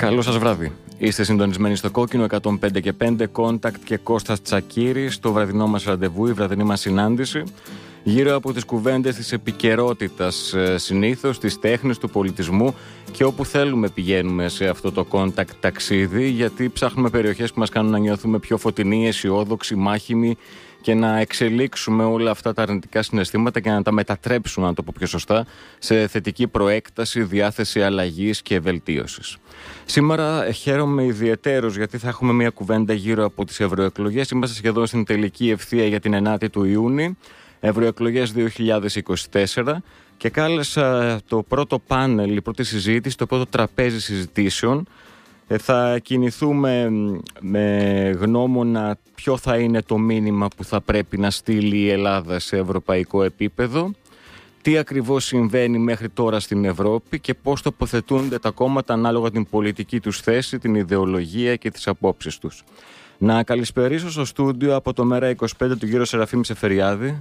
Καλό σας βράδυ. Είστε συντονισμένοι στο Κόκκινο 105 και 5, Κόντακτ και Κώστας Τσακύρη, στο βραδινό μας ραντεβού, η βραδινή μας συνάντηση, γύρω από τις κουβέντες της επικαιρότητας ε, συνήθως, τη τέχνη, του πολιτισμού και όπου θέλουμε πηγαίνουμε σε αυτό το Contact ταξίδι, γιατί ψάχνουμε περιοχές που μας κάνουν να νιώθουμε πιο φωτεινοί, αισιόδοξοι, μάχημοι, και να εξελίξουμε όλα αυτά τα αρνητικά συναισθήματα και να τα μετατρέψουμε, να το πω πιο σωστά, σε θετική προέκταση, διάθεση αλλαγής και βελτίωσης. Σήμερα χαίρομαι ιδιαίτερω γιατί θα έχουμε μια κουβέντα γύρω από τις ευρωεκλογές. Είμαστε σχεδόν στην τελική ευθεία για την 9η του Ιούνιου. Ευρωεκλογές 2024 και κάλεσα το πρώτο πάνελ, η πρώτη συζήτηση, το πρώτο τραπέζι συζητήσεων ε, θα κινηθούμε με γνώμονα ποιο θα είναι το μήνυμα που θα πρέπει να στείλει η Ελλάδα σε ευρωπαϊκό επίπεδο, τι ακριβώς συμβαίνει μέχρι τώρα στην Ευρώπη και πώς τοποθετούνται τα κόμματα ανάλογα την πολιτική τους θέση, την ιδεολογία και τις απόψεις τους. Να καλησπερίσω στο στούντιο από το Μέρα 25 του κύριο Σεραφείμ Σεφεριάδη.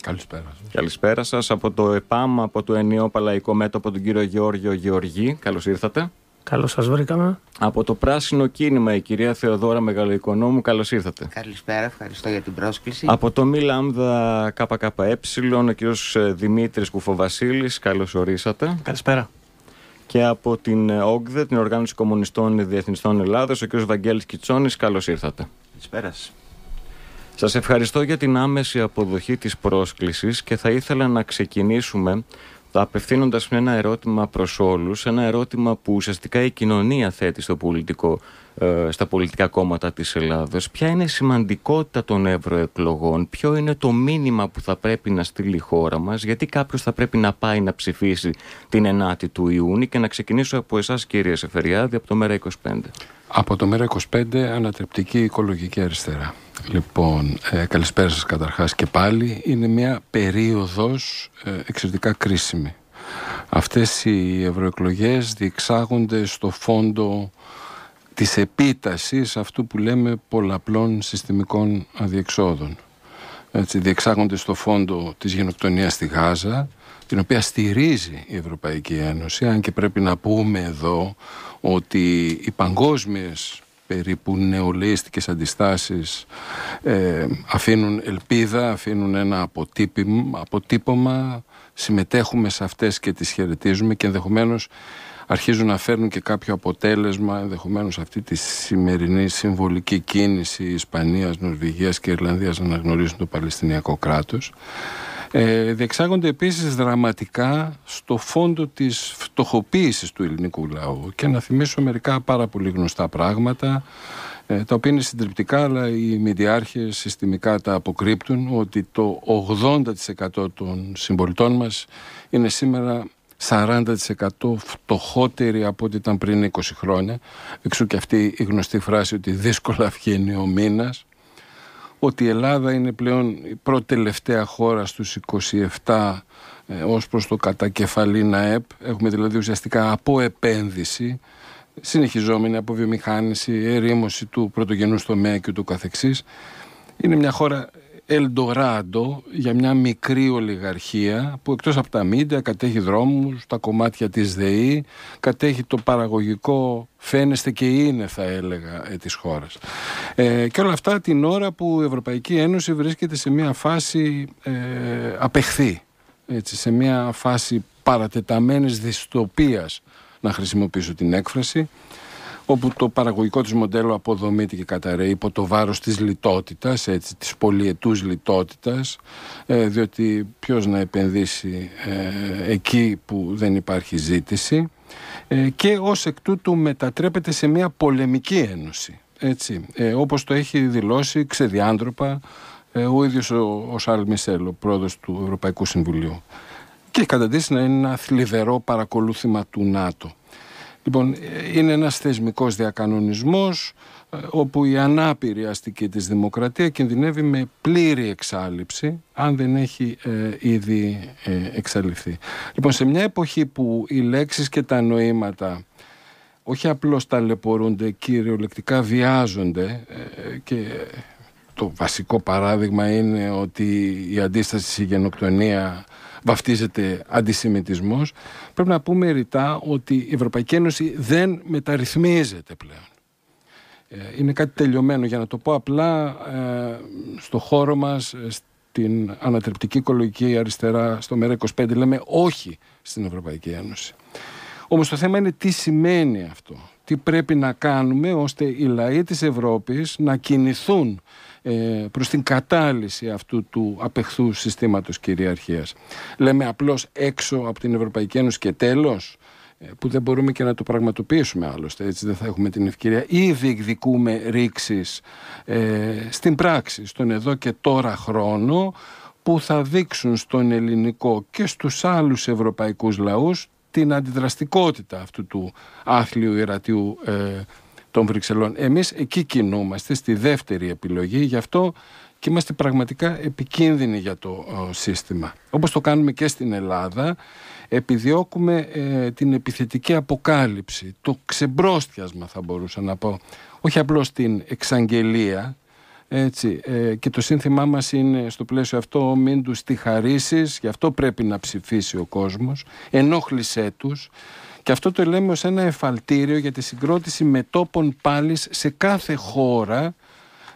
Καλησπέρα σας. Καλησπέρα σας. Από το ΕΠΑΜ, από το Ενιαίο Παλαϊκό Μέτωπο, τον κύριο Γεώργιο Γεωργή. Καλώς ήρθατε. Καλώς σας βρήκαμε. Από το Πράσινο Κίνημα, η κυρία Θεοδόρα Μεγαλοοικονόμου, καλώς ήρθατε. Καλησπέρα, ευχαριστώ για την πρόσκληση. Από το Μη Λάμδα ΚΚΕ, ο κύριος ε, Δημήτρης Κουφοβασίλης, καλώς ορίσατε. Καλησπέρα. Και από την ΟΚΔΕ, την Οργάνωση Κομμουνιστών Διεθνιστών Ελλάδα, ο κύριος Βαγγέλης Κιτσόνης, καλώς ήρθατε. Καλησπέρα Σας ευχαριστώ για την άμεση αποδοχή της πρόσκλησης και θα ήθελα να ξεκινήσουμε απευθύνοντας ένα ερώτημα προς όλους, ένα ερώτημα που ουσιαστικά η κοινωνία θέτει στο πολιτικό, ε, στα πολιτικά κόμματα της Ελλάδα. Ποια είναι η σημαντικότητα των ευρωεκλογών, ποιο είναι το μήνυμα που θα πρέπει να στείλει η χώρα μας, γιατί κάποιος θα πρέπει να πάει να ψηφίσει την 9η του Ιούνιου και να ξεκινήσω από εσάς, κύριε Σεφεριάδη, από το ΜΕΡΑ25. Από το ΜΕΡΑ25, Ανατρεπτική Οικολογική Αριστερά. Λοιπόν, ε, καλησπέρα σας καταρχάς και πάλι. Είναι μια περίοδος ε, εξαιρετικά κρίσιμη. Αυτές οι ευρωεκλογές διεξάγονται στο φόντο της επίτασης αυτού που λέμε πολλαπλών συστημικών αδιεξόδων. Έτσι, διεξάγονται στο φόντο της γενοκτονίας στη Γάζα, την οποία στηρίζει η Ευρωπαϊκή Ένωση, αν και πρέπει να πούμε εδώ ότι οι παγκόσμιες περίπου νεολαίστικες αντιστάσεις ε, αφήνουν ελπίδα, αφήνουν ένα αποτύπωμα, συμμετέχουμε σε αυτές και τις χαιρετίζουμε και ενδεχομένως αρχίζουν να φέρνουν και κάποιο αποτέλεσμα Ενδεχομένως αυτή τη σημερινή συμβολική κίνηση Ισπανίας, Νορβηγίας και Ιρλανδίας να αναγνωρίσουν το Παλαιστινιακό κράτος. Ε, διεξάγονται επίσης δραματικά στο φόντο της φτωχοποίηση του ελληνικού λαού και να θυμίσω μερικά πάρα πολύ γνωστά πράγματα ε, τα οποία είναι συντριπτικά αλλά οι μηδιάρχες συστημικά τα αποκρύπτουν ότι το 80% των συμπολιτών μας είναι σήμερα 40% φτωχότεροι από ό,τι ήταν πριν 20 χρόνια εξού και αυτή η γνωστή φράση ότι δύσκολα βγαίνει ο μήνας ότι η Ελλάδα είναι πλέον η τελευταία χώρα στους 27 ε, ως προς το κατακεφαλήνα επ Έχουμε δηλαδή ουσιαστικά από επένδυση, συνεχιζόμενη από βιομηχάνηση, ερήμωση του πρωτογενού τομέα και του καθεξής. Είναι μια χώρα Ελντοράντο για μια μικρή ολιγαρχία που εκτός από τα μίντια κατέχει δρόμους, τα κομμάτια της ΔΕΗ, κατέχει το παραγωγικό φαίνεστε και είναι θα έλεγα ε, της χώρας. Ε, και όλα αυτά την ώρα που η Ευρωπαϊκή Ένωση βρίσκεται σε μια φάση ε, έτσι, σε μια φάση παρατεταμένης δυστοπίας να χρησιμοποιήσω την έκφραση όπου το παραγωγικό της μοντέλο αποδομείται και καταραίει υπό το βάρος της λιτότητας, έτσι, της πολυετούς λιτότητας, ε, διότι ποιος να επενδύσει ε, εκεί που δεν υπάρχει ζήτηση ε, και ως εκ τούτου μετατρέπεται σε μια πολεμική ένωση, έτσι, όπως το έχει δηλώσει ξεδιάντροπα ε, ο ίδιος ο, ο Σαρλ Μισελ, ο πρόεδρος του Ευρωπαϊκού Συμβουλίου. Και έχει καταντήσει να είναι ένα θλιβερό παρακολούθημα του ΝΑΤΟ. Λοιπόν, ε, είναι ένας θεσμικός διακανονισμός ε, όπου η ανάπηρη αστική της δημοκρατία κινδυνεύει με πλήρη εξάλληψη αν δεν έχει ήδη ε, εξαλειφθεί. Λοιπόν, σε μια εποχή που οι λέξεις και τα νοήματα όχι απλώς ταλαιπωρούνται, κυριολεκτικά βιάζονται ε, και το βασικό παράδειγμα είναι ότι η αντίσταση στη γενοκτονία βαφτίζεται αντισημιτισμός, πρέπει να πούμε ρητά ότι η Ευρωπαϊκή Ένωση δεν μεταρρυθμίζεται πλέον. Ε, είναι κάτι τελειωμένο, για να το πω απλά, ε, στο χώρο μας, ε, στην ανατρεπτική οικολογική αριστερά στο ΜΕΡΑ25 λέμε όχι στην Ευρωπαϊκή Ένωση. Όμως το θέμα είναι τι σημαίνει αυτό. Τι πρέπει να κάνουμε ώστε οι λαοί της Ευρώπης να κινηθούν ε, προς την κατάλυση αυτού του απεχθού συστήματος κυριαρχίας. Λέμε απλώς έξω από την Ευρωπαϊκή Ένωση και τέλος ε, που δεν μπορούμε και να το πραγματοποιήσουμε άλλωστε, έτσι δεν θα έχουμε την ευκαιρία ή διεκδικούμε ρήξεις ε, στην πράξη, στον εδώ και τώρα χρόνο που θα δείξουν στον ελληνικό και στους άλλους ευρωπαϊκούς λαούς την αντιδραστικότητα αυτού του άθλιου ιερατιού ε, των Βρυξελών. Εμείς εκεί κινούμαστε, στη δεύτερη επιλογή, γι' αυτό και είμαστε πραγματικά επικίνδυνοι για το ε, σύστημα. Όπως το κάνουμε και στην Ελλάδα, επιδιώκουμε ε, την επιθετική αποκάλυψη, το ξεμπρόστιασμα θα μπορούσα να πω, όχι απλώς την εξαγγελία, έτσι, ε, και το σύνθημά μας είναι στο πλαίσιο αυτό μην τους τη χαρίσεις, γι' αυτό πρέπει να ψηφίσει ο κόσμος, ενόχλησέ τους, και αυτό το λέμε ως ένα εφαλτήριο για τη συγκρότηση μετόπων πάλι σε κάθε χώρα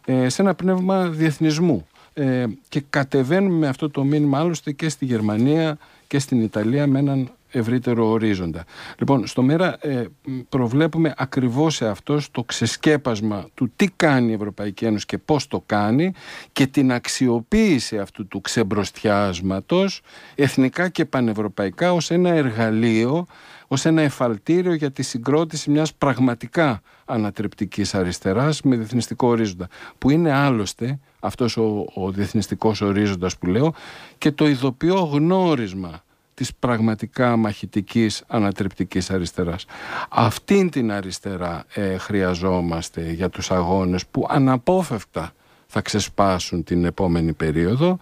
ε, σε ένα πνεύμα διεθνισμού. Ε, και κατεβαίνουμε με αυτό το μήνυμα άλλωστε και στη Γερμανία και στην Ιταλία με έναν ευρύτερο ορίζοντα. Λοιπόν, στο ΜΕΡΑ ε, προβλέπουμε ακριβώς σε αυτό το ξεσκέπασμα του τι κάνει η Ευρωπαϊκή Ένωση και πώς το κάνει και την αξιοποίηση αυτού του ξεμπροστιάσματος εθνικά και πανευρωπαϊκά ως ένα εργαλείο ως ένα εφαλτήριο για τη συγκρότηση μιας πραγματικά ανατρεπτικής αριστεράς με διεθνιστικό ορίζοντα, που είναι άλλωστε αυτός ο, διεθνιστικός ορίζοντας που λέω και το ειδοποιώ γνώρισμα της πραγματικά μαχητικής ανατρεπτικής αριστεράς. Αυτήν την αριστερά ε, χρειαζόμαστε για τους αγώνες που αναπόφευκτα θα ξεσπάσουν την επόμενη περίοδο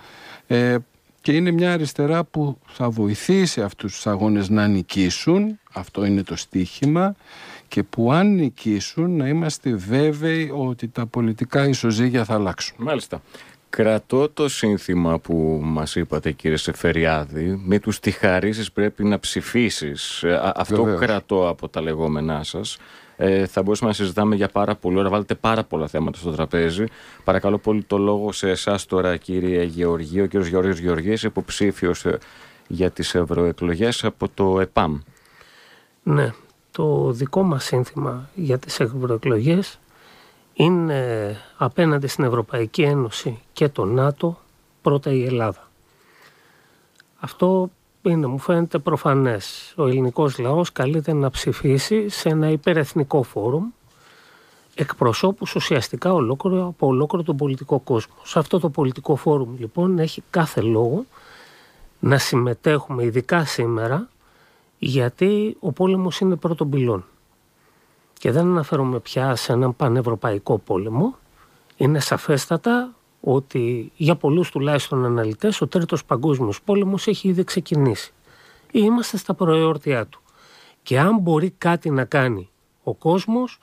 ε, και είναι μια αριστερά που θα βοηθήσει αυτούς τους αγώνες να νικήσουν, αυτό είναι το στίχημα, και που αν νικήσουν να είμαστε βέβαιοι ότι τα πολιτικά ισοζύγια θα αλλάξουν. Μάλιστα. Κρατώ το σύνθημα που μας είπατε κύριε Σεφεριάδη, με τους τυχαρίσεις πρέπει να ψηφίσεις. Ε, αυτό κρατώ από τα λεγόμενά σας ε, θα μπορούσαμε να συζητάμε για πάρα πολύ ώρα. Βάλετε πάρα πολλά θέματα στο τραπέζι. Παρακαλώ πολύ το λόγο σε εσάς τώρα, κύριε Γεωργίου, κύριος Γεωργίος Γεωργίου, υποψήφιος ε, για τις ευρωεκλογές από το ΕΠΑΜ. Ναι, το δικό μας σύνθημα για τις ευρωεκλογές είναι απέναντι στην Ευρωπαϊκή Ένωση και το ΝΑΤΟ πρώτα η Ελλάδα. Αυτό είναι, μου φαίνεται προφανές. Ο ελληνικός λαός καλείται να ψηφίσει σε ένα υπερεθνικό φόρουμ εκπροσώπους ουσιαστικά ολόκληρο, από ολόκληρο τον πολιτικό κόσμο. Σε αυτό το πολιτικό φόρουμ λοιπόν έχει κάθε λόγο να συμμετέχουμε ειδικά σήμερα γιατί ο πόλεμος είναι πρώτον πυλόν. Και δεν αναφέρομαι πια σε έναν πανευρωπαϊκό πόλεμο. Είναι σαφέστατα ότι για πολλούς τουλάχιστον αναλυτές ο τρίτος παγκόσμιος πόλεμος έχει ήδη ξεκινήσει είμαστε στα προεόρτια του. Και αν μπορεί κάτι να κάνει ο κόσμος,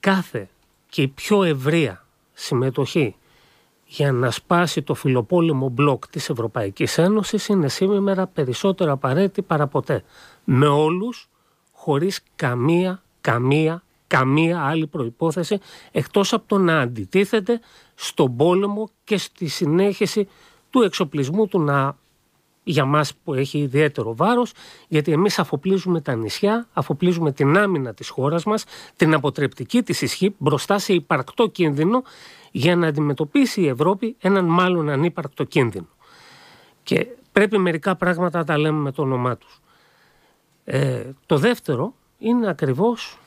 κάθε και η πιο ευρεία συμμετοχή για να σπάσει το φιλοπόλεμο μπλοκ της Ευρωπαϊκής Ένωσης είναι σήμερα περισσότερο απαραίτητη παρά ποτέ. Με όλους, χωρίς καμία, καμία καμία άλλη προϋπόθεση εκτός από το να αντιτίθεται στον πόλεμο και στη συνέχιση του εξοπλισμού του να για μας που έχει ιδιαίτερο βάρος, γιατί εμείς αφοπλίζουμε τα νησιά, αφοπλίζουμε την άμυνα της χώρας μας, την αποτρεπτική της ισχύ μπροστά σε υπαρκτό κίνδυνο για να αντιμετωπίσει η Ευρώπη έναν μάλλον ανύπαρκτο κίνδυνο. Και πρέπει μερικά πράγματα να τα λέμε με το όνομά τους. Ε, το δεύτερο είναι ακριβώς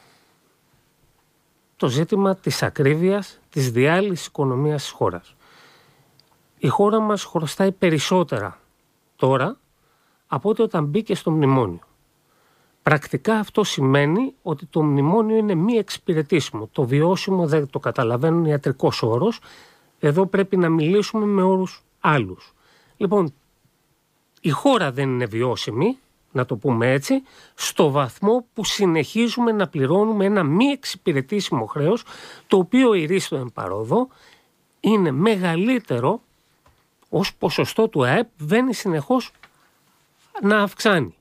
το ζήτημα της ακρίβειας της διάλυσης οικονομίας της χώρας. Η χώρα μας χρωστάει περισσότερα τώρα από ό,τι όταν μπήκε στο μνημόνιο. Πρακτικά αυτό σημαίνει ότι το μνημόνιο είναι μη εξυπηρετήσιμο. Το βιώσιμο δεν το καταλαβαίνουν ιατρικός όρος. Εδώ πρέπει να μιλήσουμε με όρους άλλους. Λοιπόν, η χώρα δεν είναι βιώσιμη να το πούμε έτσι, στο βαθμό που συνεχίζουμε να πληρώνουμε ένα μη εξυπηρετήσιμο χρέος, το οποίο η ρίστο εμπαρόδο είναι μεγαλύτερο ως ποσοστό του ΑΕΠ, βαίνει συνεχώς να αυξάνει.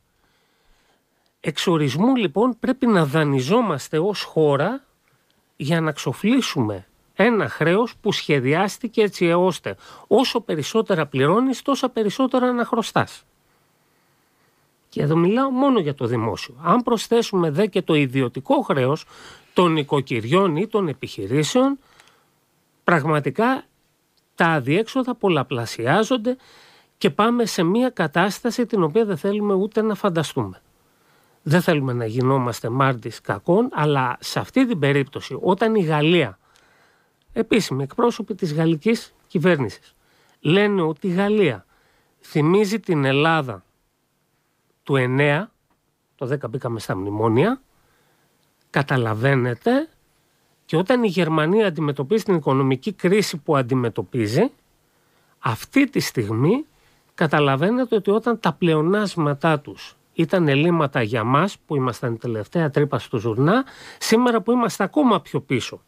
Εξορισμού λοιπόν πρέπει να δανειζόμαστε ως χώρα για να ξοφλήσουμε ένα χρέος που σχεδιάστηκε έτσι ώστε όσο περισσότερα πληρώνεις τόσα περισσότερα χρωστάς. Και εδώ μιλάω μόνο για το δημόσιο. Αν προσθέσουμε δε και το ιδιωτικό χρέος των οικοκυριών ή των επιχειρήσεων, πραγματικά τα αδιέξοδα πολλαπλασιάζονται και πάμε σε μια κατάσταση την οποία δεν θέλουμε ούτε να φανταστούμε. Δεν θέλουμε να γινόμαστε μάρτυς κακών, αλλά σε αυτή την περίπτωση όταν η Γαλλία, επίσημοι εκπρόσωποι της γαλλικής κυβέρνησης, λένε ότι η Γαλλία θυμίζει την Ελλάδα του 9, το 10 μπήκαμε στα μνημόνια, καταλαβαίνετε και όταν η Γερμανία αντιμετωπίζει την οικονομική κρίση που αντιμετωπίζει, αυτή τη στιγμή καταλαβαίνετε ότι όταν τα πλεονάσματά τους ήταν ελλείμματα για μας που ήμασταν η τελευταία τρύπα στο ζουρνά, σήμερα που είμαστε ακόμα πιο πίσω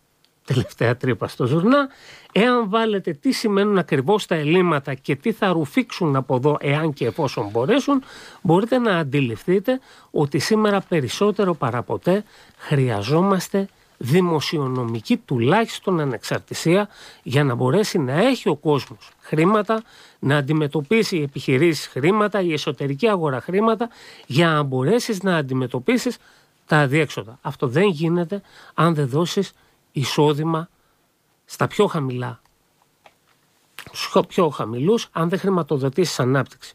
τελευταία τρύπα στο ζουρνά. Εάν βάλετε τι σημαίνουν ακριβώς τα ελλείμματα και τι θα ρουφήξουν από εδώ εάν και εφόσον μπορέσουν, μπορείτε να αντιληφθείτε ότι σήμερα περισσότερο παραποτέ χρειαζόμαστε δημοσιονομική τουλάχιστον ανεξαρτησία για να μπορέσει να έχει ο κόσμος χρήματα, να αντιμετωπίσει οι επιχειρήσεις χρήματα, η εσωτερική αγορά χρήματα, για να μπορέσεις να αντιμετωπίσεις τα αδίέξοδα. Αυτό δεν γίνεται αν δεν δώσεις εισόδημα στα πιο χαμηλά, στους πιο χαμηλούς, αν δεν χρηματοδοτήσεις ανάπτυξη.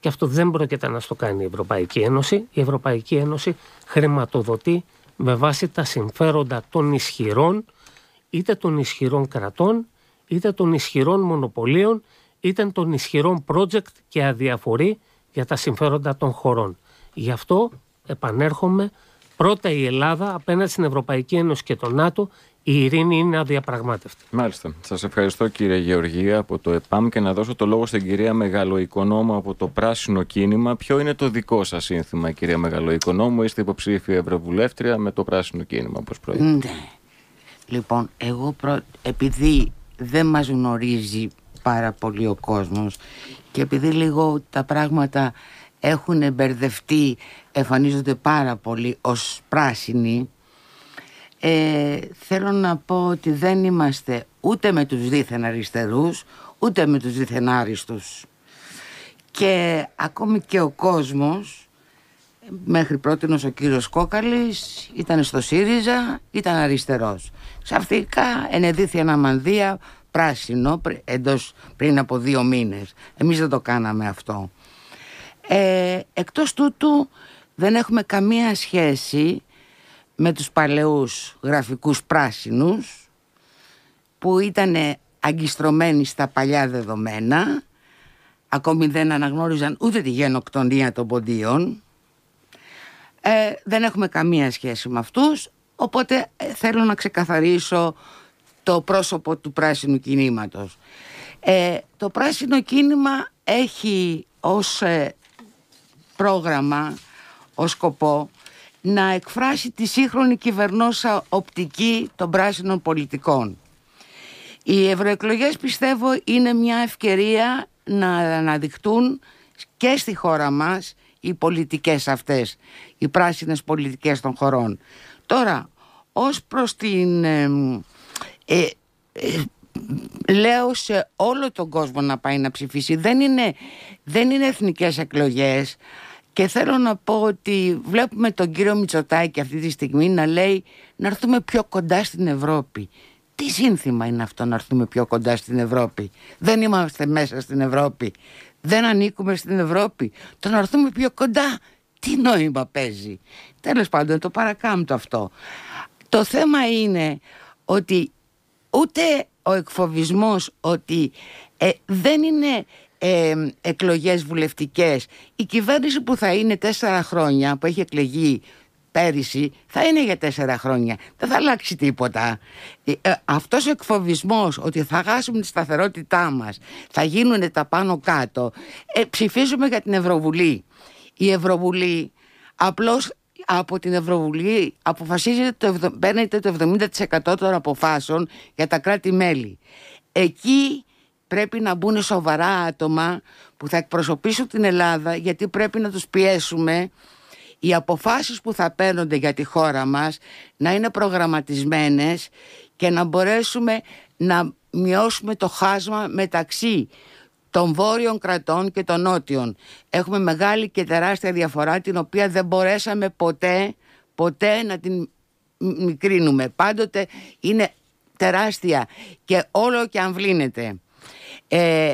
Και αυτό δεν πρόκειται να στο κάνει η Ευρωπαϊκή Ένωση. Η Ευρωπαϊκή Ένωση χρηματοδοτεί με βάση τα συμφέροντα των ισχυρών, είτε των ισχυρών κρατών, είτε των ισχυρών μονοπωλίων, είτε των ισχυρών project και αδιαφορεί για τα συμφέροντα των χωρών. Γι' αυτό επανέρχομαι πρώτα η Ελλάδα απέναντι στην Ευρωπαϊκή Ένωση και τον ΝΑΤΟ η ειρήνη είναι αδιαπραγμάτευτη. Μάλιστα. Σας ευχαριστώ κύριε Γεωργία από το ΕΠΑΜ και να δώσω το λόγο στην κυρία Μεγαλοοικονόμου από το Πράσινο Κίνημα. Ποιο είναι το δικό σας σύνθημα, κυρία Μεγαλοοικονόμου, είστε υποψήφια Ευρωβουλεύτρια με το Πράσινο Κίνημα, όπως προείπα. Ναι. Λοιπόν, εγώ προ... επειδή δεν μας γνωρίζει πάρα πολύ ο κόσμος και επειδή λίγο τα πράγματα έχουν μπερδευτεί, εμφανίζονται πάρα πολύ ως πράσινοι ε, θέλω να πω ότι δεν είμαστε ούτε με τους δίθεν αριστερούς, ούτε με τους δίθεν άριστους. Και ακόμη και ο κόσμος, μέχρι πρώτη ο κύριος Κόκαλης, ήταν στο ΣΥΡΙΖΑ, ήταν αριστερός. Ξαφνικά ενεδύθη ένα μανδύα πράσινο εντός, πριν από δύο μήνες. Εμείς δεν το κάναμε αυτό. Ε, εκτός τούτου δεν έχουμε καμία σχέση με τους παλαιούς γραφικούς πράσινους που ήταν αγκιστρωμένοι στα παλιά δεδομένα ακόμη δεν αναγνώριζαν ούτε τη γενοκτονία των ποντίων ε, δεν έχουμε καμία σχέση με αυτούς οπότε ε, θέλω να ξεκαθαρίσω το πρόσωπο του πράσινου κινήματος ε, το πράσινο κίνημα έχει ως ε, πρόγραμμα ως σκοπό να εκφράσει τη σύγχρονη κυβερνόσα οπτική των πράσινων πολιτικών. Οι ευρωεκλογές πιστεύω είναι μια ευκαιρία να αναδειχτούν και στη χώρα μας οι πολιτικές αυτές, οι πράσινες πολιτικές των χωρών. Τώρα, ως προς την... Ε, ε, λέω σε όλο τον κόσμο να πάει να ψηφίσει. Δεν είναι, δεν είναι εθνικές εκλογές. Και θέλω να πω ότι βλέπουμε τον κύριο Μητσοτάκη αυτή τη στιγμή να λέει να έρθουμε πιο κοντά στην Ευρώπη. Τι σύνθημα είναι αυτό να έρθουμε πιο κοντά στην Ευρώπη. Δεν είμαστε μέσα στην Ευρώπη. Δεν ανήκουμε στην Ευρώπη. Το να έρθουμε πιο κοντά, τι νόημα παίζει. Τέλος πάντων το παρακάμπτω αυτό. Το θέμα είναι ότι ούτε ο εκφοβισμός ότι ε, δεν είναι ε, εκλογές βουλευτικές η κυβέρνηση που θα είναι τέσσερα χρόνια που έχει εκλεγεί πέρυσι θα είναι για τέσσερα χρόνια δεν θα αλλάξει τίποτα ε, ε αυτός ο εκφοβισμός ότι θα χάσουμε τη σταθερότητά μας θα γίνουν τα πάνω κάτω ε, ψηφίζουμε για την Ευρωβουλή η Ευρωβουλή απλώς από την Ευρωβουλή αποφασίζεται το, παίρνετε το 70% των αποφάσεων για τα κράτη-μέλη εκεί πρέπει να μπουν σοβαρά άτομα που θα εκπροσωπήσουν την Ελλάδα γιατί πρέπει να τους πιέσουμε οι αποφάσεις που θα παίρνονται για τη χώρα μας να είναι προγραμματισμένες και να μπορέσουμε να μειώσουμε το χάσμα μεταξύ των βόρειων κρατών και των νότιων. Έχουμε μεγάλη και τεράστια διαφορά την οποία δεν μπορέσαμε ποτέ, ποτέ να την μικρύνουμε. Πάντοτε είναι τεράστια και όλο και αν βλύνεται ε,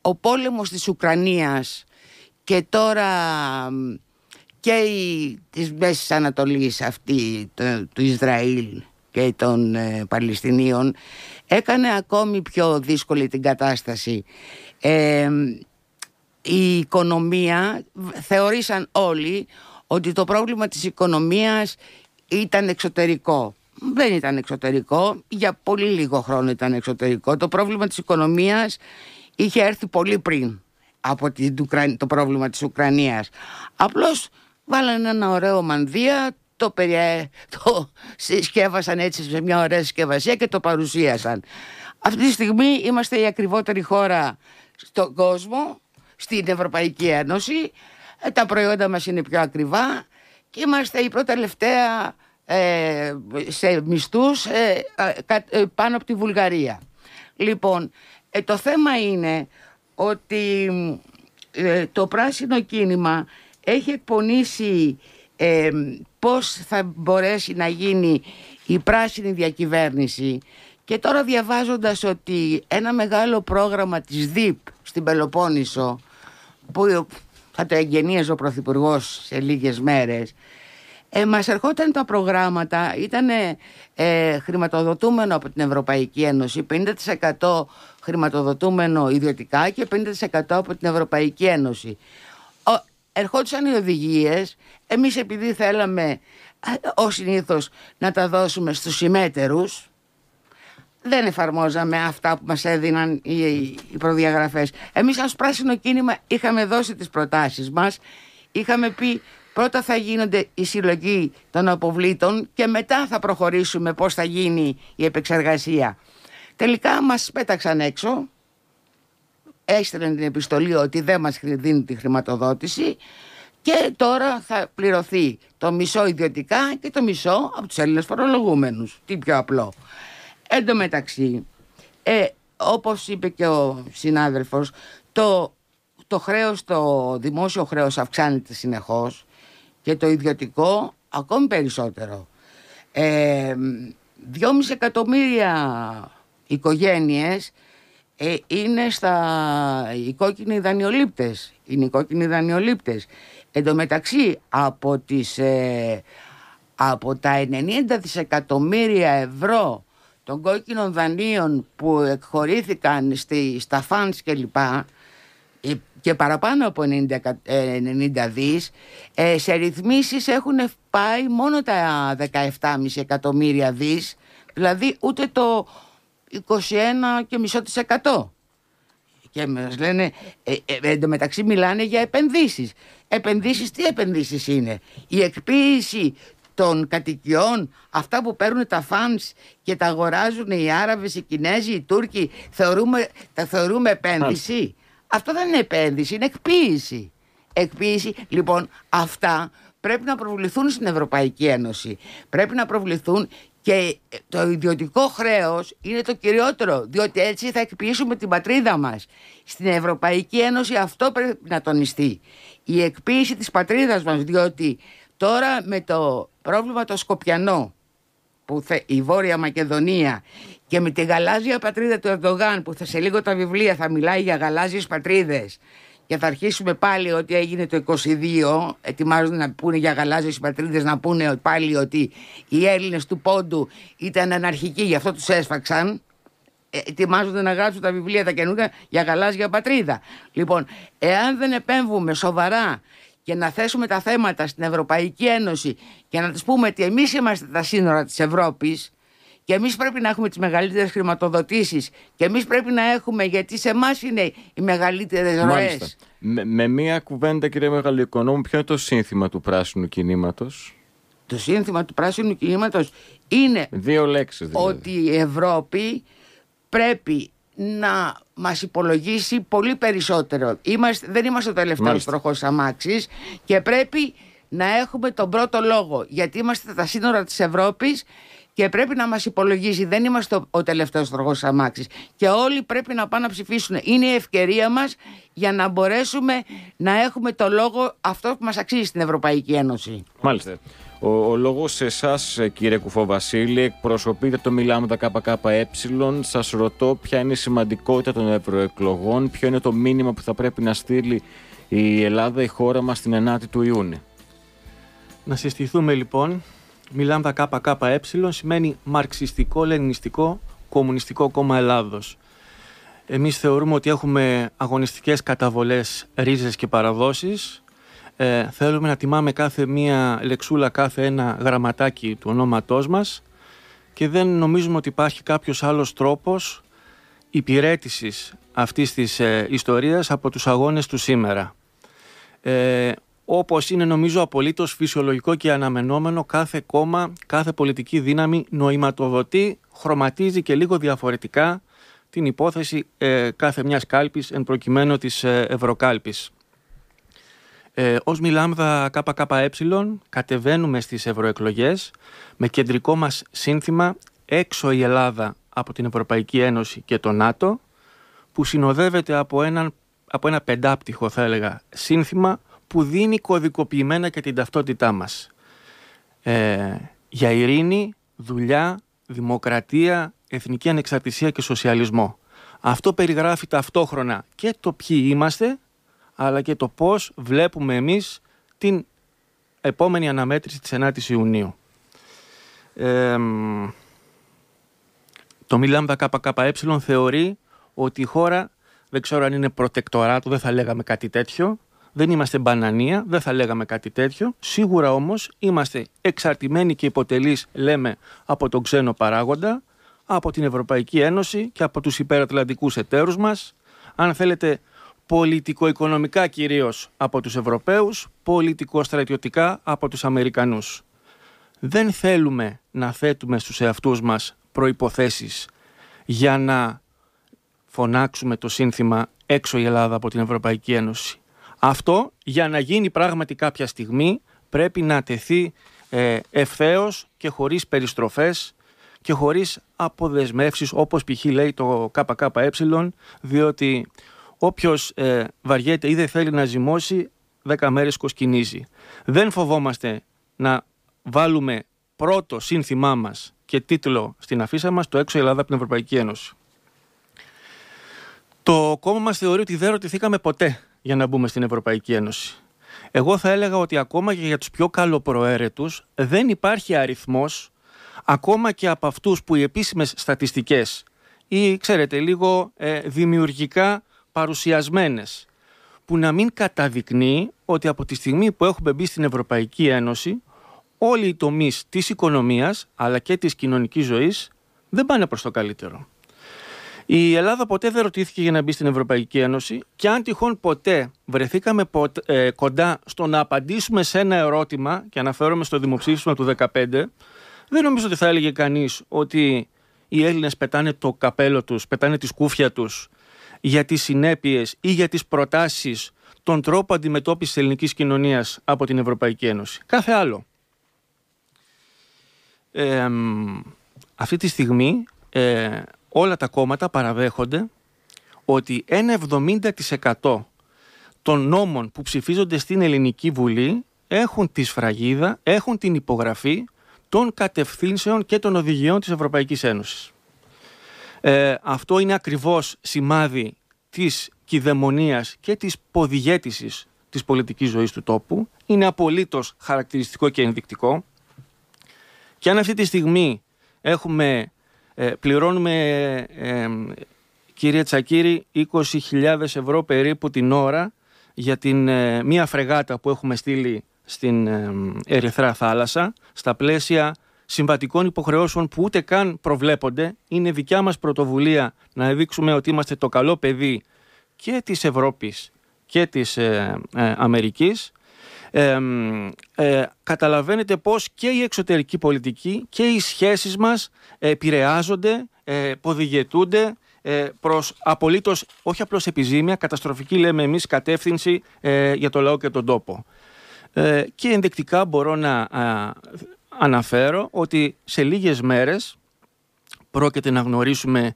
ο πόλεμος της Ουκρανίας και τώρα και η, της Μέσης Ανατολής αυτή του Ισραήλ και των ε, Παλαιστινίων έκανε ακόμη πιο δύσκολη την κατάσταση. Ε, η οικονομία, θεωρήσαν όλοι ότι το πρόβλημα της οικονομίας ήταν εξωτερικό δεν ήταν εξωτερικό, για πολύ λίγο χρόνο ήταν εξωτερικό. Το πρόβλημα της οικονομίας είχε έρθει πολύ πριν από την, το πρόβλημα της Ουκρανίας. Απλώς βάλανε ένα ωραίο μανδύα, το, περιέ το συσκεύασαν έτσι σε μια ωραία συσκευασία και το παρουσίασαν. Αυτή τη στιγμή είμαστε η ακριβότερη χώρα στον κόσμο, στην Ευρωπαϊκή Ένωση. Ε, τα προϊόντα μας είναι πιο ακριβά και είμαστε η πρώτα τελευταία ε, σε μισθούς ε, ε, πάνω από τη Βουλγαρία. Λοιπόν, το θέμα είναι ότι το πράσινο κίνημα έχει εκπονήσει πώς θα μπορέσει να γίνει η πράσινη διακυβέρνηση και τώρα διαβάζοντας ότι ένα μεγάλο πρόγραμμα της ΔΥΠ στην Πελοπόννησο που θα το εγγενίαζε ο Πρωθυπουργός σε λίγες μέρες ε, μας ερχόταν τα προγράμματα, ήταν ε, χρηματοδοτούμενο από την Ευρωπαϊκή Ένωση, 50% χρηματοδοτούμενο ιδιωτικά και 50% από την Ευρωπαϊκή Ένωση. Ο, ερχόντουσαν οι οδηγίες, εμείς επειδή θέλαμε ε, ο συνήθως να τα δώσουμε στους συμμέτερους, δεν εφαρμόζαμε αυτά που μας έδιναν οι, προδιαγραφές. Εμείς ως πράσινο κίνημα είχαμε δώσει τις προτάσεις μας, είχαμε πει Πρώτα θα γίνονται η συλλογή των αποβλήτων και μετά θα προχωρήσουμε πώς θα γίνει η επεξεργασία. Τελικά μας πέταξαν έξω, έστειλαν την επιστολή ότι δεν μας δίνει τη χρηματοδότηση και τώρα θα πληρωθεί το μισό ιδιωτικά και το μισό από τους Έλληνες φορολογούμενους. Τι πιο απλό. Εν τω μεταξύ, ε, όπως είπε και ο συνάδελφος, το, το χρέος, το δημόσιο χρέος αυξάνεται συνεχώς και το ιδιωτικό ακόμη περισσότερο. Ε, 2,5 εκατομμύρια οικογένειες ε, είναι στα οι κόκκινοι δανειολήπτες. Είναι οι κόκκινοι δανειολήπτες. Εν τω μεταξύ από, τις, ε, από τα 90 δισεκατομμύρια ευρώ των κόκκινων δανείων που εκχωρήθηκαν στη, στα φαντς και ε, και παραπάνω από 90, 90 ε, δις ε, σε ρυθμίσεις έχουν πάει μόνο τα 17,5 εκατομμύρια δις δηλαδή ούτε το 21,5% και μας λένε ε, εν τω μεταξύ μιλάνε για επενδύσεις επενδύσεις τι επενδύσεις είναι η εκποίηση των κατοικιών, αυτά που παίρνουν τα φανς και τα αγοράζουν οι Άραβες, οι Κινέζοι, οι Τούρκοι, θεωρούμε, τα θεωρούμε επένδυση. Αυτό δεν είναι επένδυση, είναι εκποίηση. Εκποίηση, λοιπόν, αυτά πρέπει να προβληθούν στην Ευρωπαϊκή Ένωση. Πρέπει να προβληθούν και το ιδιωτικό χρέος είναι το κυριότερο, διότι έτσι θα εκποιήσουμε την πατρίδα μας. Στην Ευρωπαϊκή Ένωση αυτό πρέπει να τονιστεί. Η εκποίηση της πατρίδας μας, διότι τώρα με το πρόβλημα το Σκοπιανό, που η Βόρεια Μακεδονία και με τη γαλάζια πατρίδα του Ερντογάν που θα σε λίγο τα βιβλία θα μιλάει για γαλάζιες πατρίδες και θα αρχίσουμε πάλι ότι έγινε το 22, ετοιμάζονται να πούνε για γαλάζιες πατρίδες, να πούνε πάλι ότι οι Έλληνες του Πόντου ήταν αναρχικοί, γι' αυτό τους έσφαξαν. Ε, ετοιμάζονται να γράψουν τα βιβλία τα καινούργια για γαλάζια πατρίδα. Λοιπόν, εάν δεν επέμβουμε σοβαρά και να θέσουμε τα θέματα στην Ευρωπαϊκή Ένωση και να τους πούμε ότι εμείς είμαστε τα σύνορα της Ευρώπης, και εμείς πρέπει να έχουμε τις μεγαλύτερες χρηματοδοτήσεις. Και εμείς πρέπει να έχουμε, γιατί σε εμάς είναι οι μεγαλύτερες ροές. Με, με μία κουβέντα, κύριε Μεγαλοοικονόμου, ποιο είναι το σύνθημα του πράσινου κινήματος. Το σύνθημα του πράσινου κινήματος είναι δηλαδή. ότι η Ευρώπη πρέπει να μας υπολογίσει πολύ περισσότερο. Είμαστε, δεν είμαστε ο τελευταίος τροχό αμάξης και πρέπει να έχουμε τον πρώτο λόγο γιατί είμαστε τα σύνορα της Ευρώπης και πρέπει να μας υπολογίζει. Δεν είμαστε ο τελευταίο τροχό της αμάξης. Και όλοι πρέπει να πάνε να ψηφίσουν. Είναι η ευκαιρία μας για να μπορέσουμε να έχουμε το λόγο αυτό που μας αξίζει στην Ευρωπαϊκή Ένωση. Μάλιστα. Ο, ο λόγος σε εσάς, κύριε Κουφοβασίλη, εκπροσωπείτε το Μιλάμε τα ΚΚΕ. Σας ρωτώ ποια είναι η σημαντικότητα των ευρωεκλογών, ποιο είναι το μήνυμα που θα πρέπει να στείλει η Ελλάδα, η χώρα μας, την 9η του Ιούνιου. Να συστηθούμε λοιπόν μιλάμε κάπα ΚΚΕ σημαίνει μαρξιστικό, λενινιστικό, κομμουνιστικό κόμμα Ελλάδος. Εμείς θεωρούμε ότι έχουμε αγωνιστικές καταβολές, ρίζες και παραδόσεις. Ε, θέλουμε να τιμάμε κάθε μία λεξούλα, κάθε ένα γραμματάκι του ονόματός μας και δεν νομίζουμε ότι υπάρχει κάποιος άλλος τρόπος υπηρέτησης αυτής της ε, ιστορίας από τους αγώνες του σήμερα. Ε, Όπως είναι νομίζω απολύτως φυσιολογικό και αναμενόμενο, κάθε κόμμα, κάθε πολιτική δύναμη νοηματοδοτεί, χρωματίζει και λίγο διαφορετικά την υπόθεση ε, κάθε μιας κάλπης εν προκειμένου της ε, Ευρωκάλπης. Ε, ως Μιλάμδα ΚΚΕ κατεβαίνουμε στις ευρωεκλογές με κεντρικό μας σύνθημα «Έξω η Ελλάδα από την Ευρωπαϊκή Ένωση και το ΝΑΤΟ» που συνοδεύεται από, έναν, από ένα πεντάπτυχο θα έλεγα σύνθημα που δίνει κωδικοποιημένα και την ταυτότητά μας. Ε, για ειρήνη, δουλειά, δημοκρατία, εθνική ανεξαρτησία και σοσιαλισμό. Αυτό περιγράφει ταυτόχρονα και το ποιοι είμαστε, αλλά και το πώς βλέπουμε εμείς την επόμενη αναμέτρηση της 9ης Ιουνίου. Ε, το Μιλάμδα ΚΚΕ θεωρεί ότι η χώρα, δεν ξέρω αν είναι του, δεν θα λέγαμε κάτι τέτοιο, δεν είμαστε μπανανία, δεν θα λέγαμε κάτι τέτοιο. Σίγουρα όμως είμαστε εξαρτημένοι και υποτελείς, λέμε, από τον ξένο παράγοντα, από την Ευρωπαϊκή Ένωση και από τους υπερατλαντικούς εταίρους μας, Αν θέλετε, πολιτικο-οικονομικά κυρίως από τους Ευρωπαίους, πολιτικο-στρατιωτικά από τους Αμερικανούς. Δεν θέλουμε να θέτουμε στους εαυτούς μας προϋποθέσεις για να φωνάξουμε το σύνθημα έξω η Ελλάδα από την Ευρωπαϊκή Ένωση. Αυτό για να γίνει πράγματι κάποια στιγμή πρέπει να τεθεί ε, ευθέως και χωρίς περιστροφές και χωρίς αποδεσμεύσεις όπως π.χ. λέει το ΚΚΕ διότι όποιος ε, βαριέται ή δεν θέλει να ζυμώσει 10 μέρες κοσκινίζει. Δεν φοβόμαστε να βάλουμε πρώτο σύνθημά μας και τίτλο στην αφίσα μας το έξω Ελλάδα από την Ευρωπαϊκή Ένωση. Το κόμμα μας θεωρεί ότι δεν ρωτηθήκαμε ποτέ για να μπούμε στην Ευρωπαϊκή Ένωση. Εγώ θα έλεγα ότι ακόμα και για τους πιο καλοπροαίρετους δεν υπάρχει αριθμός ακόμα και από αυτούς που οι επίσημες στατιστικές ή ξέρετε λίγο ε, δημιουργικά παρουσιασμένες που να μην καταδεικνύει ότι από τη στιγμή που έχουμε μπει στην Ευρωπαϊκή Ένωση όλοι οι τομείς της οικονομίας αλλά και της κοινωνικής ζωής δεν πάνε προς το καλύτερο. Η Ελλάδα ποτέ δεν ρωτήθηκε για να μπει στην Ευρωπαϊκή Ένωση και αν τυχόν ποτέ βρεθήκαμε ε, κοντά στο να απαντήσουμε σε ένα ερώτημα και αναφέρομαι στο δημοψήφισμα του 2015, δεν νομίζω ότι θα έλεγε κανείς ότι οι Έλληνες πετάνε το καπέλο τους, πετάνε τη σκούφια τους για τις συνέπειες ή για τις προτάσεις τον τρόπο αντιμετώπισης της ελληνικής κοινωνίας από την Ευρωπαϊκή Ένωση. Κάθε άλλο. αυτή τη στιγμή ε, όλα τα κόμματα παραδέχονται ότι ένα 70% των νόμων που ψηφίζονται στην Ελληνική Βουλή έχουν τη σφραγίδα, έχουν την υπογραφή των κατευθύνσεων και των οδηγιών της Ευρωπαϊκής Ένωσης. Ε, αυτό είναι ακριβώς σημάδι της κυδαιμονίας και της ποδηγέτησης της πολιτικής ζωής του τόπου. Είναι απολύτως χαρακτηριστικό και ενδεικτικό. Και αν αυτή τη στιγμή έχουμε ε, πληρώνουμε, κύριε Τσακύρη, 20.000 ευρώ περίπου την ώρα για την ε, μία φρεγάτα που έχουμε στείλει στην Ερυθρά Θάλασσα στα πλαίσια συμβατικών υποχρεώσεων που ούτε καν προβλέπονται. Είναι δικιά μας πρωτοβουλία να δείξουμε ότι είμαστε το καλό παιδί και της Ευρώπης και της ε, Αμερικής ε, καταλαβαίνετε πως και η εξωτερική πολιτική και οι σχέσεις μας επηρεάζονται, ε, ποδηγετούνται ε, προς απολύτως, όχι απλώς επιζήμια, καταστροφική λέμε εμείς κατεύθυνση ε, για το λαό και τον τόπο. Ε, και ενδεικτικά μπορώ να αναφέρω ότι σε λίγες μέρες πρόκειται να γνωρίσουμε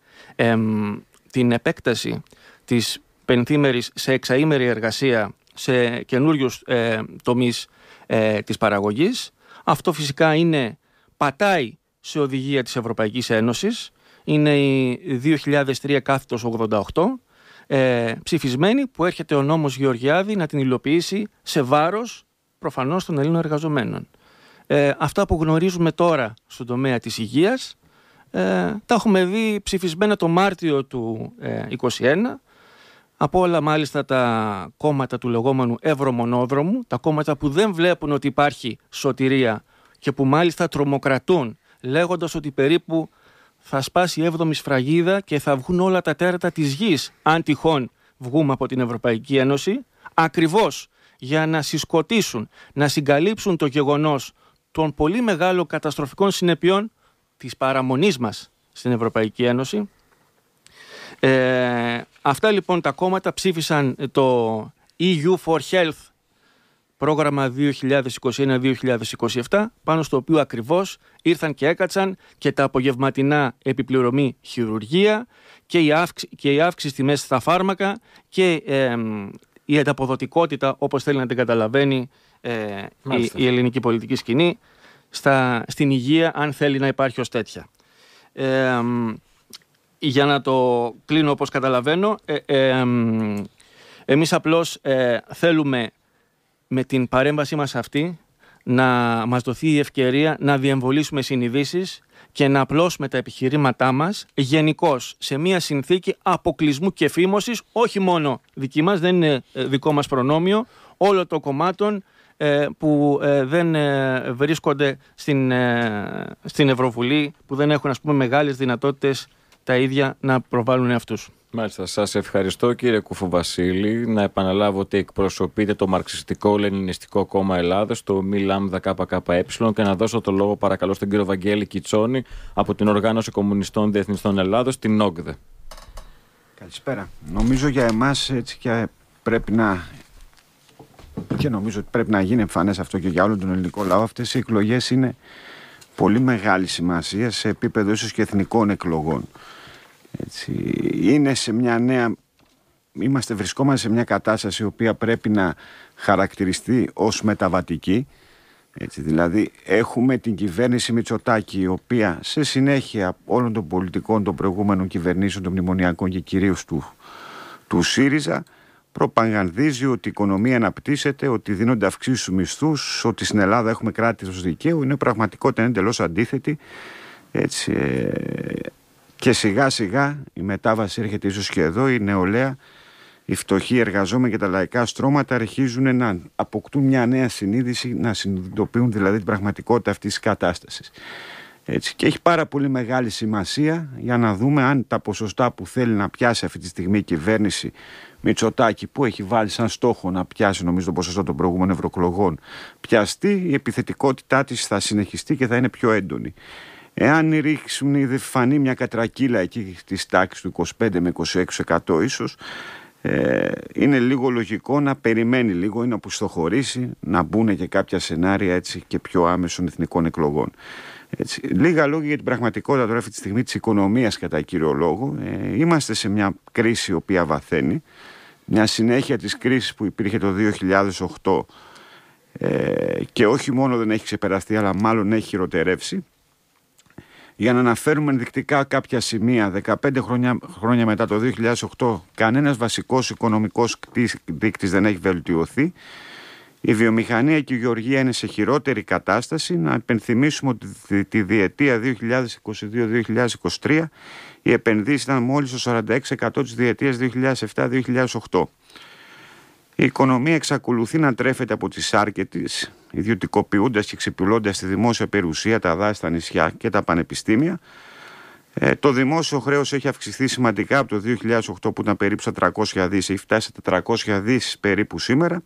την επέκταση της πενθήμερης σε εξαήμερη εργασία σε καινούριους ε, τομείς ε, της παραγωγής. Αυτό φυσικά είναι πατάει σε οδηγία της Ευρωπαϊκής Ένωσης. Είναι η 2003 88 ε, ψηφισμένη που έρχεται ο νόμος Γεωργιάδη να την υλοποιήσει σε βάρος προφανώς των Ελλήνων εργαζομένων. Ε, αυτά που γνωρίζουμε τώρα στον τομέα της υγείας ε, τα έχουμε δει ψηφισμένα το Μάρτιο του 2021 ε, από όλα μάλιστα τα κόμματα του λεγόμενου ευρωμονόδρομου, τα κόμματα που δεν βλέπουν ότι υπάρχει σωτηρία και που μάλιστα τρομοκρατούν λέγοντας ότι περίπου θα σπάσει η 7η σφραγίδα και θα βγουν όλα τα τέρατα της γης αν τυχόν βγούμε από την Ευρωπαϊκή Ένωση ακριβώς για να συσκοτήσουν, να συγκαλύψουν το γεγονός των πολύ μεγάλων καταστροφικών συνεπειών της παραμονής μας στην Ευρωπαϊκή Ένωση ε, αυτά λοιπόν τα κόμματα ψήφισαν το EU for Health πρόγραμμα 2021-2027 πάνω στο οποίο ακριβώς ήρθαν και έκατσαν και τα απογευματινά επιπληρωμή χειρουργία και η αύξηση, και η αύξηση στα φάρμακα και η ανταποδοτικότητα όπως θέλει να την καταλαβαίνει ε, η, ελληνική πολιτική σκηνή στα, στην υγεία αν θέλει να υπάρχει ως τέτοια. Ε, για να το κλείνω όπως καταλαβαίνω, ε, ε, εμείς απλώς ε, θέλουμε με την παρέμβασή μας αυτή να μας δοθεί η ευκαιρία να διεμβολήσουμε συνειδήσεις και να απλώσουμε τα επιχειρήματά μας γενικώς σε μια συνθήκη αποκλεισμού και φήμωσης, όχι μόνο δική μας, δεν είναι ε, δικό μας προνόμιο, όλο το κομμάτων ε, που δεν βρίσκονται στην, στην Ευρωβουλή, που δεν έχουν ας πούμε μεγάλες δυνατότητες τα ίδια να προβάλλουν αυτούς. Μάλιστα, σας ευχαριστώ κύριε Βασίλη. Να επαναλάβω ότι εκπροσωπείτε το Μαρξιστικό Λενινιστικό Κόμμα Ελλάδας, το Λάμδα ΚΚΕ και να δώσω το λόγο παρακαλώ στον κύριο Βαγγέλη Κιτσόνη από την Οργάνωση Κομμουνιστών Διεθνιστών Ελλάδο την ΟΚΔΕ. Καλησπέρα. Νομίζω για εμάς έτσι και πρέπει να και νομίζω ότι πρέπει να γίνει εμφανές αυτό και για όλο τον ελληνικό λαό. Αυτές οι εκλογές είναι πολύ μεγάλη σημασία σε επίπεδο ίσως και εθνικών εκλογών. Έτσι, είναι σε μια νέα... Είμαστε, βρισκόμαστε σε μια κατάσταση η οποία πρέπει να χαρακτηριστεί ως μεταβατική. Έτσι, δηλαδή έχουμε την κυβέρνηση Μητσοτάκη η οποία σε συνέχεια όλων των πολιτικών των προηγούμενων κυβερνήσεων των μνημονιακών και κυρίως του, του ΣΥΡΙΖΑ προπαγανδίζει ότι η οικονομία αναπτύσσεται, ότι δίνονται αυξήσεις στους μισθούς, ότι στην Ελλάδα έχουμε κράτη κράτος δικαίου. Είναι πραγματικότητα είναι εντελώς αντίθετη. Έτσι, ε, και σιγά σιγά η μετάβαση έρχεται ίσως και εδώ, η νεολαία, οι φτωχοί εργαζόμενοι και τα λαϊκά στρώματα αρχίζουν να αποκτούν μια νέα συνείδηση, να συνειδητοποιούν δηλαδή την πραγματικότητα αυτής της κατάστασης. Έτσι. Και έχει πάρα πολύ μεγάλη σημασία για να δούμε αν τα ποσοστά που θέλει να πιάσει αυτή τη στιγμή η κυβέρνηση Μητσοτάκη που έχει βάλει σαν στόχο να πιάσει νομίζω το ποσοστό των προηγούμενων ευρωκλογών πιαστεί, η επιθετικότητά της θα συνεχιστεί και θα είναι πιο έντονη. Εάν ρίξουν, φανεί μια κατρακύλα εκεί της τάξης του 25 με 26% ίσως, ε, είναι λίγο λογικό να περιμένει λίγο ή να πουστοχωρήσει να μπουν και κάποια σενάρια έτσι και πιο άμεσων εθνικών εκλογών. Έτσι. Λίγα λόγια για την πραγματικότητα τώρα αυτή τη στιγμή της οικονομίας κατά κύριο λόγο. Ε, είμαστε σε μια κρίση η οποία βαθαίνει. Μια συνέχεια της κρίσης που υπήρχε το 2008 ε, και όχι μόνο δεν έχει ξεπεραστεί αλλά μάλλον έχει χειροτερεύσει. Για να αναφέρουμε ενδεικτικά κάποια σημεία, 15 χρόνια, μετά το 2008, κανένας βασικός οικονομικός δείκτης δεν έχει βελτιωθεί. Η βιομηχανία και η γεωργία είναι σε χειρότερη κατάσταση. Να υπενθυμίσουμε ότι τη διετία 2022-2023 οι επενδύσεις ήταν μόλις το 46% της διετίας 2007-2008. Η οικονομία εξακολουθεί να τρέφεται από τις σάρκε τη, ιδιωτικοποιώντας και ξεπουλώντας τη δημόσια περιουσία, τα δάση, τα νησιά και τα πανεπιστήμια. Ε, το δημόσιο χρέος έχει αυξηθεί σημαντικά από το 2008 που ήταν περίπου στα 300 δις, έχει φτάσει στα 400 δις περίπου σήμερα.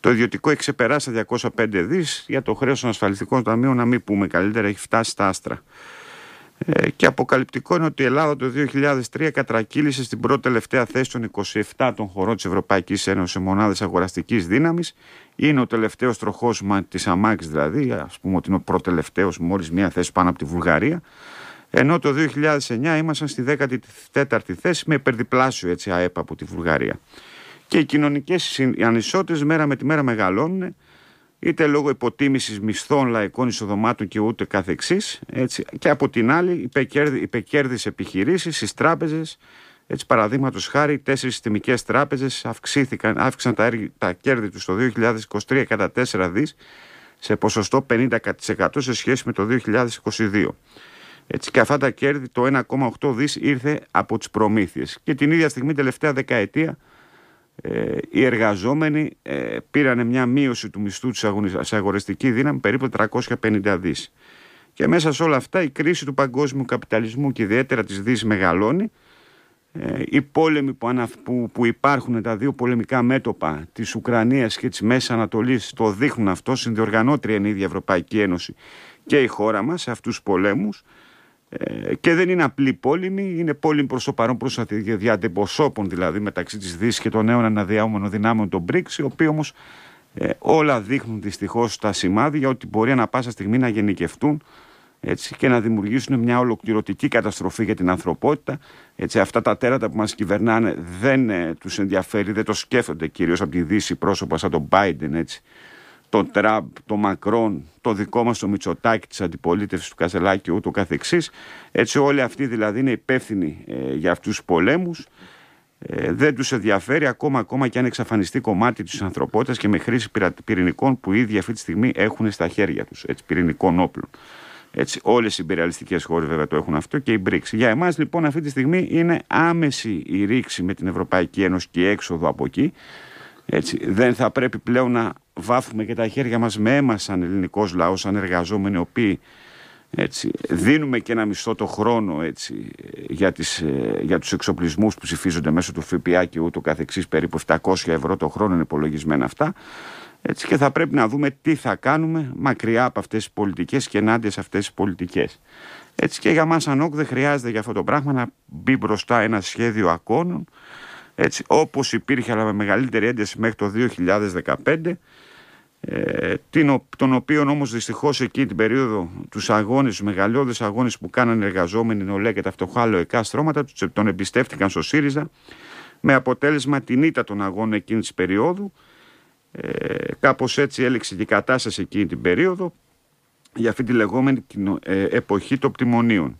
Το ιδιωτικό έχει ξεπεράσει τα 205 δις. Για το χρέος των ασφαλιστικών ταμείων, να μην πούμε καλύτερα, έχει φτάσει στα άστρα. Ε, και αποκαλυπτικό είναι ότι η Ελλάδα το 2003 κατρακύλησε στην πρώτη τελευταία θέση των 27 των χωρών της Ευρωπαϊκής Ένωσης μονάδες αγοραστικής δύναμης. Είναι ο τελευταίος τροχός της αμάξης δηλαδή, ας πούμε ότι είναι ο προτελευταίος μόλις μία θέση πάνω από τη Βουλγαρία. Ενώ το 2009 ήμασταν στη 14η θέση με υπερδιπλάσιο έτσι ΑΕΠ από τη Βουλγαρία. Και οι κοινωνικές ανισότητες μέρα με τη μέρα μεγαλώνουν είτε λόγω υποτίμησης μισθών λαϊκών εισοδομάτων και ούτε καθεξής, και από την άλλη υπεκέρδη, επιχειρήσεις στις τράπεζες, έτσι παραδείγματος χάρη, τέσσερις συστημικές τράπεζες αυξήθηκαν, αύξησαν τα, κέρδη τους το 2023 κατά 4 δις σε ποσοστό 50% σε σχέση με το 2022. Έτσι και αυτά τα κέρδη το 1,8 δις ήρθε από τις προμήθειες. Και την ίδια στιγμή τελευταία δεκαετία ε, οι εργαζόμενοι ε, πήραν μια μείωση του μισθού της σε αγοραστική δύναμη περίπου 350 δις. Και μέσα σε όλα αυτά η κρίση του παγκόσμιου καπιταλισμού και ιδιαίτερα της Δύσης μεγαλώνει. Ε, οι πόλεμοι που, που, υπάρχουν, τα δύο πολεμικά μέτωπα της Ουκρανίας και της Μέσης Ανατολής το δείχνουν αυτό, συνδιοργανώτρια είναι η ίδια Ευρωπαϊκή Ένωση και η χώρα μας σε αυτούς τους πολέμους. Ε, και δεν είναι απλή πόλεμη, είναι πόλεμη προς το παρόν προς διατεμποσόπων δηλαδή μεταξύ της Δύσης και των νέων αναδιάμενων δυνάμεων των BRICS, οι οποίοι όμως ε, όλα δείχνουν δυστυχώς τα σημάδια ότι μπορεί ανα πάσα στιγμή να γενικευτούν έτσι, και να δημιουργήσουν μια ολοκληρωτική καταστροφή για την ανθρωπότητα. Έτσι, αυτά τα τέρατα που μας κυβερνάνε δεν ε, τους ενδιαφέρει, δεν το σκέφτονται κυρίως από τη Δύση πρόσωπα σαν τον Biden έτσι, τον Τραμπ, το Μακρόν, το δικό μας το Μητσοτάκη της αντιπολίτευσης του Κασελάκη ούτω καθεξής. Έτσι όλοι αυτοί δηλαδή είναι υπεύθυνοι ε, για αυτούς τους πολέμους. Ε, δεν τους ενδιαφέρει ακόμα, ακόμα και αν εξαφανιστεί κομμάτι της ανθρωπότητας και με χρήση πυρηνικών που ήδη αυτή τη στιγμή έχουν στα χέρια τους, έτσι, πυρηνικών όπλων. Έτσι, όλες οι υπεριαλιστικές χώρες βέβαια το έχουν αυτό και η BRICS. Για εμάς λοιπόν αυτή τη στιγμή είναι άμεση η ρήξη με την Ευρωπαϊκή Ένωση και η έξοδο από εκεί. Έτσι, δεν θα πρέπει πλέον να βάφουμε και τα χέρια μας με αίμα σαν ελληνικός λαός, σαν εργαζόμενοι, οποίοι έτσι, δίνουμε και ένα μισθό το χρόνο έτσι, για, τις, ε, για τους εξοπλισμούς που ψηφίζονται μέσω του ΦΠΑ και ούτω καθεξής περίπου 700 ευρώ το χρόνο είναι υπολογισμένα αυτά έτσι, και θα πρέπει να δούμε τι θα κάνουμε μακριά από αυτές τις πολιτικές και ενάντια σε αυτές τις πολιτικές. Έτσι και για μας ανόκ δεν χρειάζεται για αυτό το πράγμα να μπει μπροστά ένα σχέδιο ακόνων έτσι, όπως υπήρχε αλλά με μεγαλύτερη ένταση μέχρι το 2015 ε, τον οποίο όμως δυστυχώς εκεί την περίοδο τους αγώνες, τους μεγαλειώδες αγώνες που κάνανε εργαζόμενοι νολέ και τα φτωχά λοϊκά στρώματα τον εμπιστεύτηκαν στο ΣΥΡΙΖΑ με αποτέλεσμα την ήττα των αγώνων εκείνη της περίοδου ε, κάπως έτσι έλεξε και η κατάσταση εκείνη την περίοδο για αυτή τη λεγόμενη ε, εποχή των πτημονίων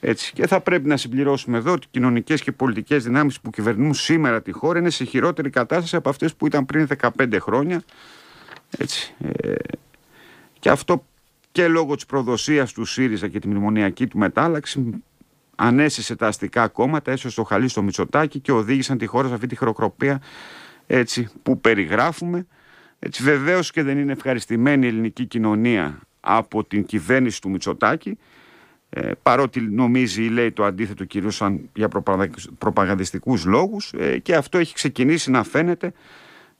έτσι. Και θα πρέπει να συμπληρώσουμε εδώ ότι οι κοινωνικές και πολιτικές δυνάμεις που κυβερνούν σήμερα τη χώρα είναι σε χειρότερη κατάσταση από αυτές που ήταν πριν 15 χρόνια. Έτσι. Ε, και αυτό και λόγω της προδοσίας του ΣΥΡΙΖΑ και τη μνημονιακή του μετάλλαξη ανέσυσε τα αστικά κόμματα, έσωσε το χαλί στο Μητσοτάκι και οδήγησαν τη χώρα σε αυτή τη χροκροπία έτσι, που περιγράφουμε. Έτσι, βεβαίως και δεν είναι ευχαριστημένη η ελληνική κοινωνία από την κυβέρνηση του Μητσοτάκη ε, παρότι νομίζει ή λέει το αντίθετο κυρίως σαν για προπαγανδιστικούς λόγους ε, και αυτό έχει ξεκινήσει να φαίνεται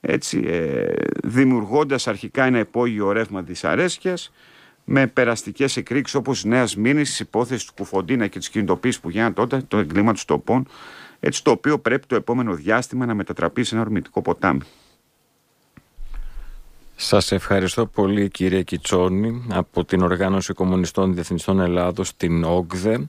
έτσι, ε, δημιουργώντας αρχικά ένα υπόγειο ρεύμα δυσαρέσκειας με περαστικές εκρήξεις όπως νέας μήνυσης, υπόθεσης του Κουφοντίνα και της κινητοποίησης που γίνανε τότε, το εγκλήμα του τοπών, έτσι το οποίο πρέπει το επόμενο διάστημα να μετατραπεί σε ένα ορμητικό ποτάμι. Σας ευχαριστώ πολύ κύριε Κιτσόνη από την Οργάνωση Κομμουνιστών Διεθνιστών Ελλάδος, την ΟΚΔΕ.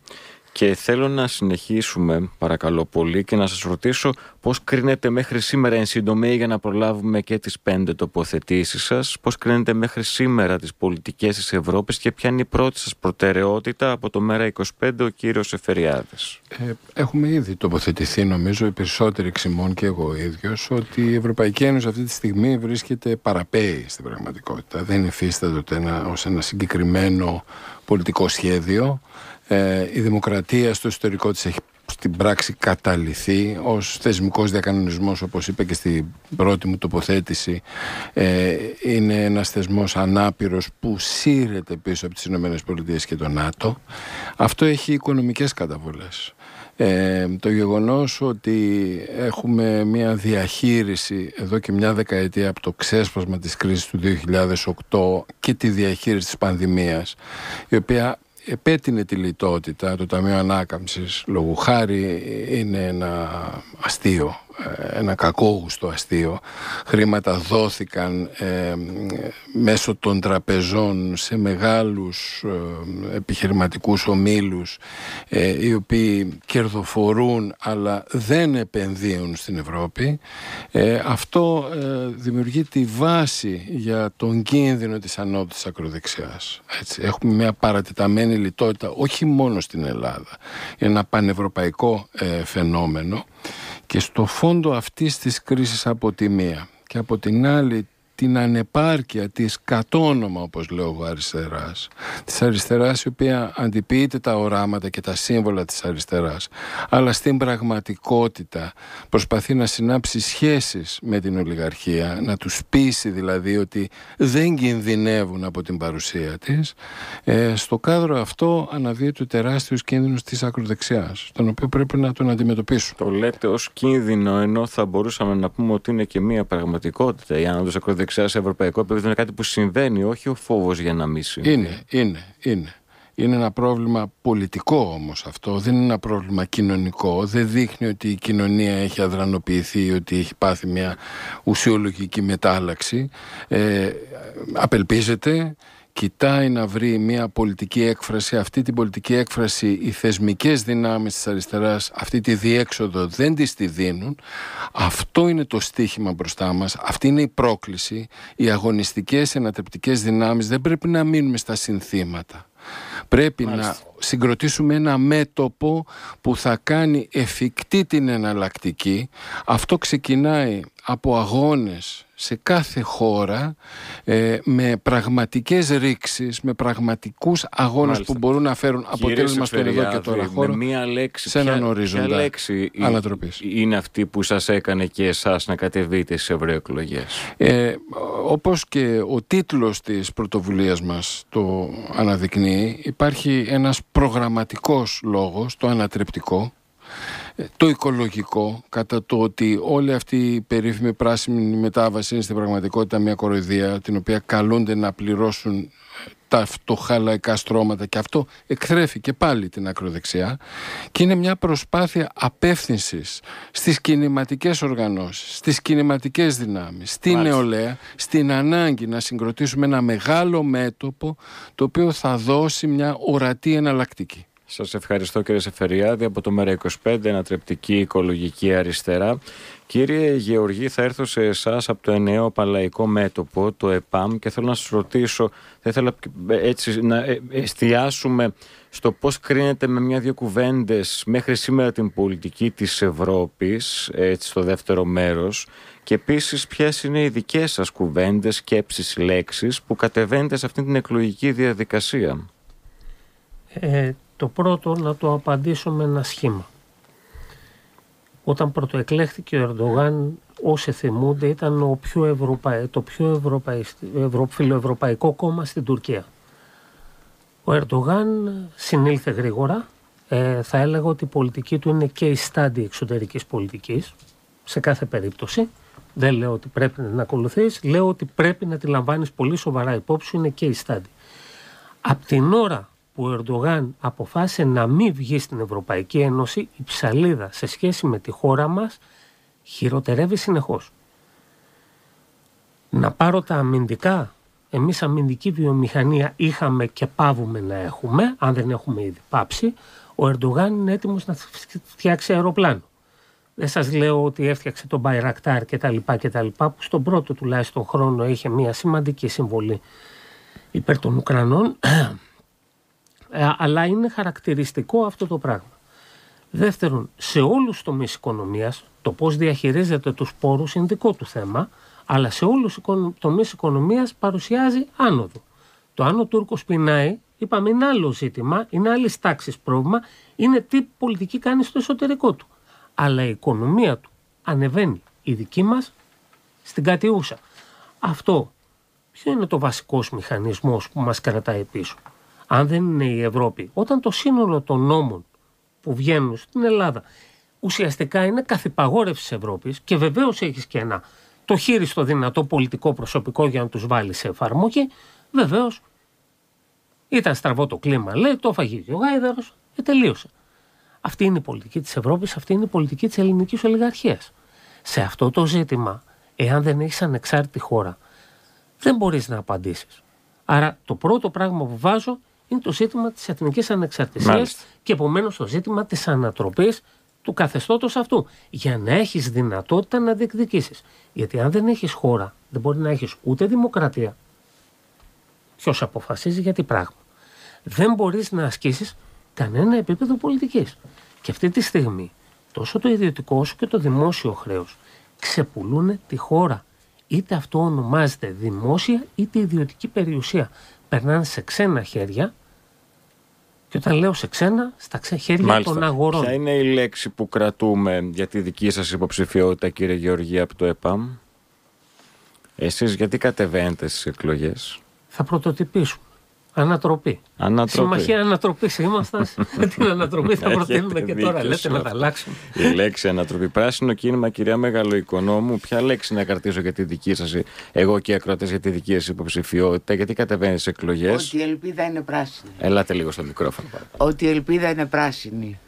Και θέλω να συνεχίσουμε, παρακαλώ πολύ, και να σας ρωτήσω πώς κρίνετε μέχρι σήμερα εν συντομία για να προλάβουμε και τις πέντε τοποθετήσεις σας, πώς κρίνετε μέχρι σήμερα τις πολιτικές της Ευρώπης και ποια είναι η πρώτη σας προτεραιότητα από το ΜΕΡΑ25 ο κύριος Εφεριάδης. Ε, έχουμε ήδη τοποθετηθεί νομίζω οι περισσότεροι εξημών και εγώ ίδιος, ότι η Ευρωπαϊκή Ένωση αυτή τη στιγμή βρίσκεται παραπέει στην πραγματικότητα. Δεν υφίσταται ένα, ως ένα συγκεκριμένο πολιτικό σχέδιο. Ε, η δημοκρατία στο ιστορικό της έχει στην πράξη καταληθεί ως θεσμικός διακανονισμός όπως είπε και στην πρώτη μου τοποθέτηση ε, είναι ένας θεσμός ανάπηρος που σύρεται πίσω από τις Ηνωμένες και το ΝΑΤΟ αυτό έχει οικονομικές καταβολές ε, το γεγονός ότι έχουμε μια διαχείριση εδώ και μια δεκαετία από το ξέσπασμα της κρίσης του 2008 και τη διαχείριση της πανδημίας η οποία επέτεινε τη λιτότητα, το Ταμείο Ανάκαμψης, λόγου χάρη είναι ένα αστείο ένα κακόγουστο αστείο. Χρήματα δόθηκαν ε, μέσω των τραπεζών σε μεγάλους ε, επιχειρηματικούς ομίλους ε, οι οποίοι κερδοφορούν αλλά δεν επενδύουν στην Ευρώπη. Ε, αυτό δημιουργεί τη βάση για τον κίνδυνο της ανώτης ακροδεξιάς. Έτσι. Έχουμε μια παρατεταμένη λιτότητα όχι μόνο στην Ελλάδα. Είναι ένα πανευρωπαϊκό φαινόμενο και στο φόντο αυτής της κρίσης από τη μία και από την άλλη την ανεπάρκεια της κατόνομα όπως λέω εγώ αριστεράς της αριστεράς η οποία αντιποιείται τα οράματα και τα σύμβολα της αριστεράς αλλά στην πραγματικότητα προσπαθεί να συνάψει σχέσεις με την ολιγαρχία να τους πείσει δηλαδή ότι δεν κινδυνεύουν από την παρουσία της ε, στο κάδρο αυτό αναδύεται ο τεράστιος κίνδυνος της ακροδεξιάς τον οποίο πρέπει να τον αντιμετωπίσουν Το λέτε ως κίνδυνο ενώ θα μπορούσαμε να πούμε ότι είναι και μια πραγματικότητα η άνοδος ακροδεξιάς ξέρω σε ευρωπαϊκό επίπεδο είναι κάτι που συμβαίνει, όχι ο φόβος για να συμβεί. Είναι, είναι, είναι. Είναι ένα πρόβλημα πολιτικό όμως αυτό, δεν είναι ένα πρόβλημα κοινωνικό. Δεν δείχνει ότι η κοινωνία έχει αδρανοποιηθεί, ότι έχει πάθει μια ουσιολογική μετάλλαξη. Ε, απελπίζεται, κοιτάει να βρει μια πολιτική έκφραση, αυτή την πολιτική έκφραση οι θεσμικές δυνάμεις της αριστεράς, αυτή τη διέξοδο δεν τις τη δίνουν. Αυτό είναι το στίχημα μπροστά μας, αυτή είναι η πρόκληση. Οι αγωνιστικές ενατεπτικές δυνάμεις δεν πρέπει να μείνουμε στα συνθήματα. Πρέπει να συγκροτήσουμε ένα μέτωπο που θα κάνει εφικτή την εναλλακτική. Αυτό ξεκινάει από αγώνες σε κάθε χώρα ε, με πραγματικές ρήξεις, με πραγματικούς αγώνες που μπορούν να φέρουν αποτέλεσμα στον εδώ και τώρα χώρο μία λέξη, σε έναν ορίζοντα λέξη ανατροπής. είναι αυτή που σας έκανε και εσάς να κατεβείτε στις ευρωεκλογές. Ε, όπως και ο τίτλος της πρωτοβουλίας μας το αναδεικνύει, υπάρχει ένας προγραμματικός λόγος, το ανατρεπτικό, το οικολογικό κατά το ότι όλη αυτή η περίφημη πράσινη μετάβαση είναι στην πραγματικότητα μια κοροϊδία την οποία καλούνται να πληρώσουν τα φτωχαλαϊκά στρώματα και αυτό εκθρέφει και πάλι την ακροδεξιά και είναι μια προσπάθεια απεύθυνσης στις κινηματικές οργανώσεις, στις κινηματικές δυνάμεις, στην νεολαία, στην ανάγκη να συγκροτήσουμε ένα μεγάλο μέτωπο το οποίο θα δώσει μια ορατή εναλλακτική. Σας ευχαριστώ κύριε Σεφεριάδη από το ΜΕΡΑ25, ανατρεπτική οικολογική αριστερά. Κύριε Γεωργή, θα έρθω σε εσάς από το εννέο παλαϊκό μέτωπο, το ΕΠΑΜ, και θέλω να σας ρωτήσω, θα ήθελα ε, έτσι να ε, εστιάσουμε στο πώς κρίνεται με μια-δυο κουβέντες μέχρι σήμερα την πολιτική της Ευρώπης, έτσι στο δεύτερο μέρος, και επίσης ποιες είναι οι δικές σας κουβέντες, σκέψεις, λέξεις που κατεβαίνετε σε αυτή την εκλογική διαδικασία. Ε, το πρώτο να το απαντήσω με ένα σχήμα. Όταν πρωτοεκλέχθηκε ο Ερντογάν, όσοι θυμούνται, ήταν ο πιο το πιο Ευρωπαϊ, φιλοευρωπαϊκό κόμμα στην Τουρκία. Ο Ερντογάν συνήλθε γρήγορα. Ε, θα έλεγα ότι η πολιτική του είναι και η στάντη εξωτερικής πολιτικής, σε κάθε περίπτωση. Δεν λέω ότι πρέπει να την ακολουθείς, λέω ότι πρέπει να τη λαμβάνεις πολύ σοβαρά υπόψη, είναι και η στάντη. Απ' την ώρα ο Ερντογάν αποφάσισε να μην βγει στην Ευρωπαϊκή Ένωση, η ψαλίδα σε σχέση με τη χώρα μας χειροτερεύει συνεχώς. Να πάρω τα αμυντικά. Εμείς αμυντική βιομηχανία είχαμε και πάβουμε να έχουμε, αν δεν έχουμε ήδη πάψει. Ο Ερντογάν είναι έτοιμος να φτιάξει αεροπλάνο. Δεν σας λέω ότι έφτιαξε τον Bayraktar και που στον πρώτο τουλάχιστον χρόνο είχε μια σημαντική συμβολή υπέρ των Ουκρανών ε, αλλά είναι χαρακτηριστικό αυτό το πράγμα. Δεύτερον, σε όλους του τομείς οικονομίας, το πώς διαχειρίζεται τους πόρους είναι δικό του θέμα, αλλά σε όλους του τομείς οικονομίας παρουσιάζει άνοδο. Το αν ο Τούρκος πεινάει, είπαμε, είναι άλλο ζήτημα, είναι άλλης τάξης πρόβλημα, είναι τι πολιτική κάνει στο εσωτερικό του. Αλλά η οικονομία του ανεβαίνει. Η δική μας στην κατιούσα. Αυτό ποιο είναι το βασικός μηχανισμός που μας κρατάει πίσω αν δεν είναι η Ευρώπη, όταν το σύνολο των νόμων που βγαίνουν στην Ελλάδα ουσιαστικά είναι καθυπαγόρευση της Ευρώπης και βεβαίως έχεις και ένα το χείριστο δυνατό πολιτικό προσωπικό για να τους βάλεις σε εφαρμογή, βεβαίως. ήταν στραβό το κλίμα, λέει, το έφαγε και ο Γάιδαρος και τελείωσε. Αυτή είναι η πολιτική της Ευρώπης, αυτή είναι η πολιτική της ελληνικής ολιγαρχίας. Σε αυτό το ζήτημα, εάν δεν έχεις ανεξάρτητη χώρα, δεν μπορείς να απαντήσεις. Άρα το πρώτο πράγμα που βάζω είναι το ζήτημα της εθνικής ανεξαρτησίας και επομένως το ζήτημα της ανατροπής του καθεστώτος αυτού για να έχεις δυνατότητα να διεκδικήσεις. Γιατί αν δεν έχεις χώρα δεν μπορεί να έχεις ούτε δημοκρατία Ποιος αποφασίζει για τι πράγμα. Δεν μπορείς να ασκήσεις κανένα επίπεδο πολιτικής. Και αυτή τη στιγμή τόσο το ιδιωτικό όσο και το δημόσιο χρέος. ξεπουλούν τη χώρα. Είτε αυτό ονομάζεται δημόσια είτε ιδιωτική περιουσία. Περνάνε σε ξένα χέρια και όταν λέω σε ξένα, στα χέρια Μάλιστα. των αγορών. Ποια είναι η λέξη που κρατούμε για τη δική σας υποψηφιότητα, κύριε Γεωργία, από το ΕΠΑΜ. Εσείς γιατί κατεβαίνετε στις εκλογές, Θα πρωτοτυπήσουμε. Ανατροπή. ανατροπή. Συμμαχία ανατροπή ήμασταν. την ανατροπή θα προτείνουμε και τώρα. Λέτε να τα αλλάξουμε. Η λέξη ανατροπή. Πράσινο κίνημα, κυρία Μεγαλοοικονόμου. Ποια λέξη να κρατήσω για τη δική σας, εγώ και οι ακροατές, για τη δική σας υποψηφιότητα, γιατί κατεβαίνεις σε εκλογές. Ότι η ελπίδα είναι πράσινη. Ελάτε λίγο στο μικρόφωνο. Ότι η ελπίδα είναι πράσινη.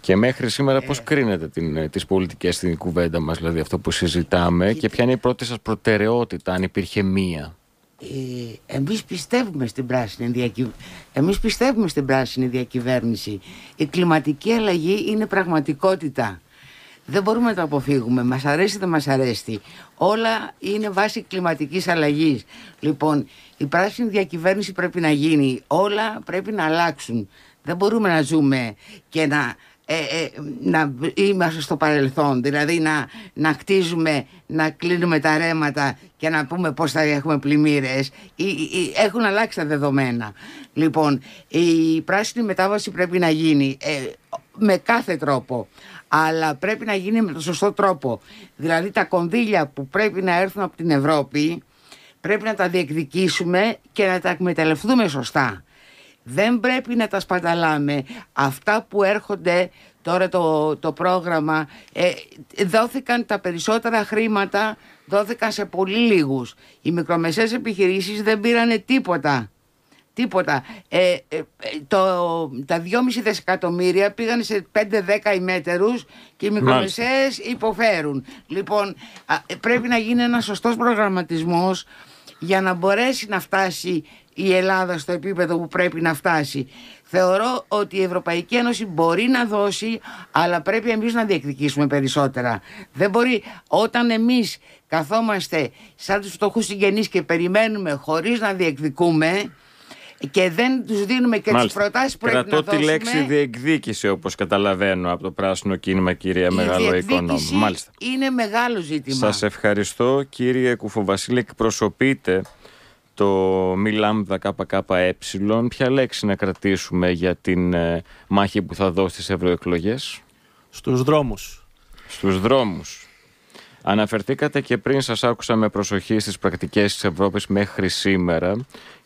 Και μέχρι σήμερα ε. πώς κρίνετε την, ε, τις πολιτικές στην κουβέντα μας, δηλαδή αυτό που συζητάμε και ποια είναι η πρώτη σας προτεραιότητα, αν υπήρχε μία ε, εμείς πιστεύουμε στην πράσινη διακυβέρνηση. εμείς πιστεύουμε στην πράσινη διακυβέρνηση η κλιματική αλλαγή είναι πραγματικότητα δεν μπορούμε να το αποφύγουμε μας αρέσει δεν μας αρέσει όλα είναι βάση κλιματικής αλλαγής λοιπόν η πράσινη διακυβέρνηση πρέπει να γίνει όλα πρέπει να αλλάξουν δεν μπορούμε να ζούμε και να ε, ε, να είμαστε στο παρελθόν, δηλαδή να, να κτίζουμε, να κλείνουμε τα ρέματα και να πούμε πώς θα έχουμε πλημμύρες. Έχουν αλλάξει τα δεδομένα. Λοιπόν, η πράσινη μετάβαση πρέπει να γίνει ε, με κάθε τρόπο, αλλά πρέπει να γίνει με τον σωστό τρόπο. Δηλαδή τα κονδύλια που πρέπει να έρθουν από την Ευρώπη πρέπει να τα διεκδικήσουμε και να τα εκμεταλλευτούμε σωστά δεν πρέπει να τα σπαταλάμε. Αυτά που έρχονται τώρα το, το πρόγραμμα, ε, δόθηκαν τα περισσότερα χρήματα, δόθηκαν σε πολύ λίγους. Οι μικρομεσαίες επιχειρήσεις δεν πήρανε τίποτα. Τίποτα. Ε, ε το, τα 2,5 δισεκατομμύρια πήγαν σε 5-10 ημέτερους και οι μικρομεσαίες υποφέρουν. Λοιπόν, πρέπει να γίνει Ένας σωστός προγραμματισμός για να μπορέσει να φτάσει η Ελλάδα στο επίπεδο που πρέπει να φτάσει. Θεωρώ ότι η Ευρωπαϊκή Ένωση μπορεί να δώσει, αλλά πρέπει εμείς να διεκδικήσουμε περισσότερα. Δεν μπορεί όταν εμείς καθόμαστε σαν τους φτωχούς συγγενείς και περιμένουμε χωρίς να διεκδικούμε και δεν τους δίνουμε και τις τις προτάσεις που Κρατώ πρέπει να δώσουμε. Κρατώ τη λέξη διεκδίκηση όπως καταλαβαίνω από το πράσινο κίνημα κυρία Μεγάλο Οικονόμου. Μάλιστα. είναι μεγάλο ζήτημα. Σας ευχαριστώ κύριε Κουφοβασίλη, εκπροσωπείτε το μη λάμδα ΚΚΕ, ποια λέξη να κρατήσουμε για την ε, μάχη που θα δώσει στις ευρωεκλογές. Στους δρόμους. Στους δρόμους. Αναφερθήκατε και πριν σας άκουσα με προσοχή στις πρακτικές της Ευρώπης μέχρι σήμερα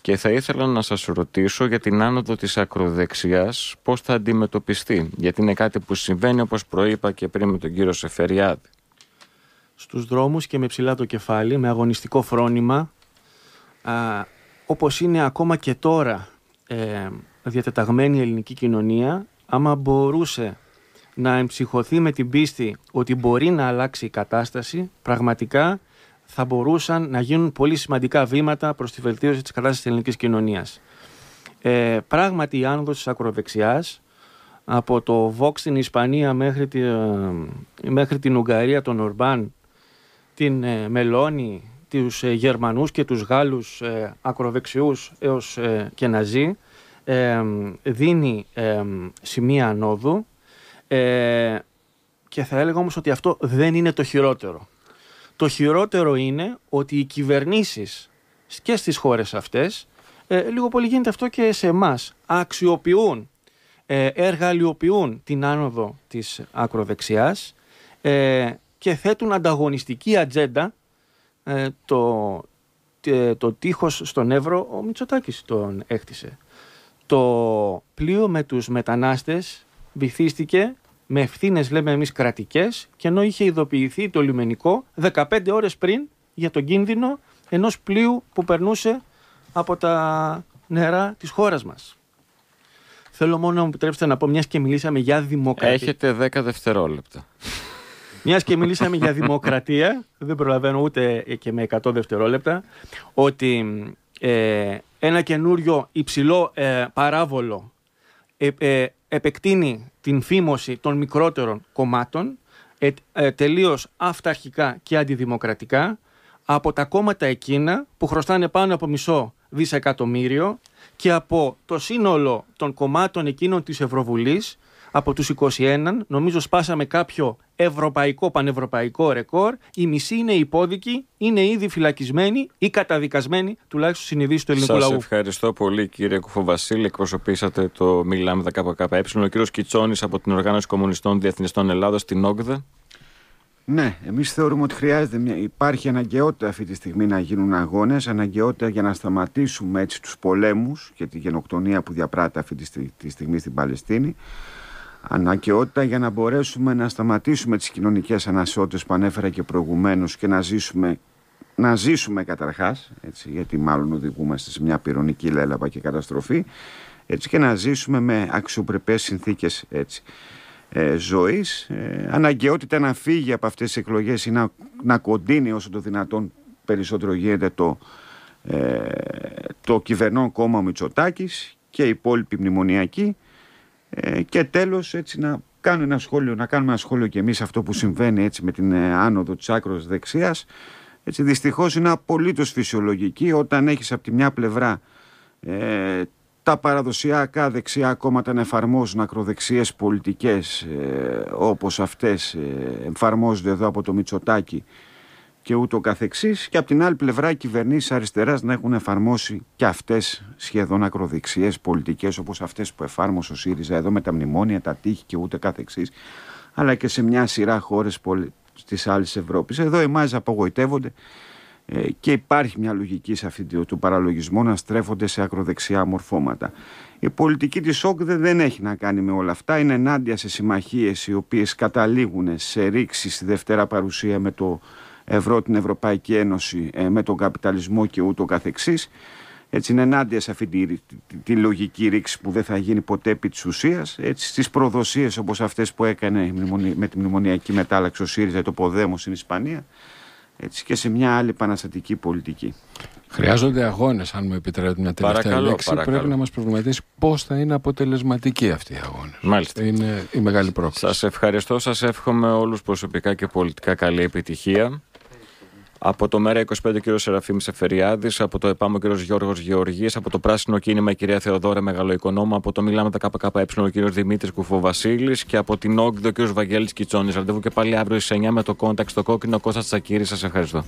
και θα ήθελα να σας ρωτήσω για την άνοδο της ακροδεξιάς πώς θα αντιμετωπιστεί, γιατί είναι κάτι που συμβαίνει όπως προείπα και πριν με τον κύριο Σεφεριάδη. Στους δρόμους και με ψηλά το κεφάλι, με αγωνιστικό φρόνημα, α, όπως είναι ακόμα και τώρα ε, διατεταγμένη η ελληνική κοινωνία, άμα μπορούσε να εμψυχωθεί με την πίστη ότι μπορεί να αλλάξει η κατάσταση, πραγματικά θα μπορούσαν να γίνουν πολύ σημαντικά βήματα προς τη βελτίωση της κατάστασης της ελληνικής κοινωνίας. Ε, πράγματι η άνοδος της ακροδεξιάς, από το Vox στην Ισπανία μέχρι, ε, την Ουγγαρία, τον Ορμπάν, την ε, τους ε, Γερμανούς και τους Γάλλους ε, ακροδεξιούς έως ε, και ναζί δίνει σημεία ανόδου και θα έλεγα όμως ότι αυτό δεν είναι το χειρότερο. Το χειρότερο είναι ότι οι κυβερνήσεις και στις χώρες αυτές, λίγο πολύ γίνεται αυτό και σε εμάς, αξιοποιούν, εργαλειοποιούν την άνοδο της ακροδεξιάς και θέτουν ανταγωνιστική ατζέντα ε, το, ε, το τείχος στον Εύρο ο Μητσοτάκης τον έκτισε. Το πλοίο με τους μετανάστες βυθίστηκε με ευθύνες λέμε εμείς κρατικές και ενώ είχε ειδοποιηθεί το λιμενικό 15 ώρες πριν για τον κίνδυνο ενός πλοίου που περνούσε από τα νερά της χώρας μας. Θέλω μόνο να μου επιτρέψετε να πω, μιας και μιλήσαμε για δημοκρατία. Έχετε 10 δευτερόλεπτα. Μιας και μιλήσαμε για δημοκρατία, δεν προλαβαίνω ούτε και με 100 δευτερόλεπτα, ότι ε, ένα καινούριο υψηλό ε, παράβολο ε, ε, επεκτείνει την φήμωση των μικρότερων κομμάτων ε, τελείως αυταρχικά και αντιδημοκρατικά από τα κόμματα εκείνα που χρωστάνε πάνω από μισό δισεκατομμύριο και από το σύνολο των κομμάτων εκείνων της Ευρωβουλής από τους 21, νομίζω σπάσαμε κάποιο ευρωπαϊκό, πανευρωπαϊκό ρεκόρ. Η μισή είναι υπόδικη, είναι ήδη φυλακισμένη ή καταδικασμένη, τουλάχιστον συνειδήσει του ελληνικού Σας λαού. Σα ευχαριστώ πολύ, κύριε Κουφοβασίλη. Εκπροσωπήσατε το Μιλάμε ΚΚΕ. Ο κύριος Κιτσόνης από την Οργάνωση Κομμουνιστών Διεθνιστών Ελλάδα, την ΟΚΔΕ. Ναι, εμείς θεωρούμε ότι χρειάζεται μια... υπάρχει αναγκαιότητα αυτή τη στιγμή να γίνουν αγώνες, αναγκαιότητα για να σταματήσουμε έτσι τους πολέμους και τη γενοκτονία που διαπράττει αυτή τη στιγμή στην Παλαιστίνη ανακαιότητα για να μπορέσουμε να σταματήσουμε τις κοινωνικές ανασότητες που ανέφερα και προηγουμένως και να ζήσουμε, να ζήσουμε καταρχάς, έτσι, γιατί μάλλον οδηγούμαστε σε μια πυρονική λέλαπα και καταστροφή, έτσι, και να ζήσουμε με αξιοπρεπές συνθήκες έτσι, ε, ζωής. Ε, αναγκαιότητα να φύγει από αυτές τις εκλογές ή να, να κοντίνει όσο το δυνατόν περισσότερο γίνεται το, ε, το κυβερνό κόμμα Μητσοτάκης και οι υπόλοιποι μνημονιακοί. Ε, και τέλος έτσι να κάνω ένα σχόλιο, να κάνουμε ένα σχόλιο και εμείς αυτό που συμβαίνει έτσι με την ε, άνοδο της άκρος δεξιάς. Έτσι, δυστυχώς είναι απολύτως φυσιολογική όταν έχεις από τη μια πλευρά ε, τα παραδοσιακά δεξιά κόμματα να εφαρμόζουν ακροδεξιές πολιτικές ε, όπως αυτές ε, εφαρμόζονται εδώ από το Μητσοτάκι και ούτω καθεξής και από την άλλη πλευρά οι κυβερνήσεις αριστεράς να έχουν εφαρμόσει και αυτές σχεδόν ακροδεξιές πολιτικές όπως αυτές που εφάρμοσε ο ΣΥΡΙΖΑ εδώ με τα μνημόνια, τα τείχη και ούτε καθεξής αλλά και σε μια σειρά χώρες της άλλης Ευρώπης. Εδώ εμάς απογοητεύονται ε, και υπάρχει μια λογική σε αυτήν του παραλογισμού να στρέφονται σε ακροδεξιά μορφώματα. Η πολιτική της ΣΟΚ δεν έχει να κάνει με όλα αυτά. Είναι ενάντια σε συμμαχίες οι οποίες καταλήγουν σε ρήξη στη δευτέρα παρουσία με το ευρώ την Ευρωπαϊκή Ένωση ε, με τον καπιταλισμό και ούτω καθεξής. Έτσι είναι ενάντια σε αυτή τη, λογική ρήξη που δεν θα γίνει ποτέ επί της ουσίας. Έτσι στις προδοσίες όπως αυτές που έκανε με τη μνημονιακή μετάλλαξη ο ΣΥΡΙΖΑ το Ποδέμο στην Ισπανία. Έτσι και σε μια άλλη επαναστατική πολιτική. Χρειάζονται αγώνες, αν μου επιτρέπετε μια τελευταία λέξη. Παρακαλώ. Πρέπει να μας προβληματίσει πώς θα είναι αποτελεσματικοί αυτοί οι αγώνες. Μάλιστα. Είναι η μεγάλη πρόκληση. Σας ευχαριστώ. Σας εύχομαι όλους προσωπικά και πολιτικά καλή επιτυχία από το ΜΕΡΑ 25 ο κ. Σεραφείμ Σεφεριάδης, από το ΕΠΑΜ ο κ. Γιώργος Γεωργής, από το Πράσινο Κίνημα η κυρία Θεοδόρα Μεγαλοοικονόμα, από το Μιλάμε τα ΚΚΕ ο κ. Δημήτρης Κουφοβασίλης και από την ΟΚΔ ο κ. Βαγγέλης Κιτσόνης. Ραντεβού και πάλι αύριο στις 9 με το κόνταξ το κόκκινο Κώστα Τσακύρη. Σας ευχαριστώ.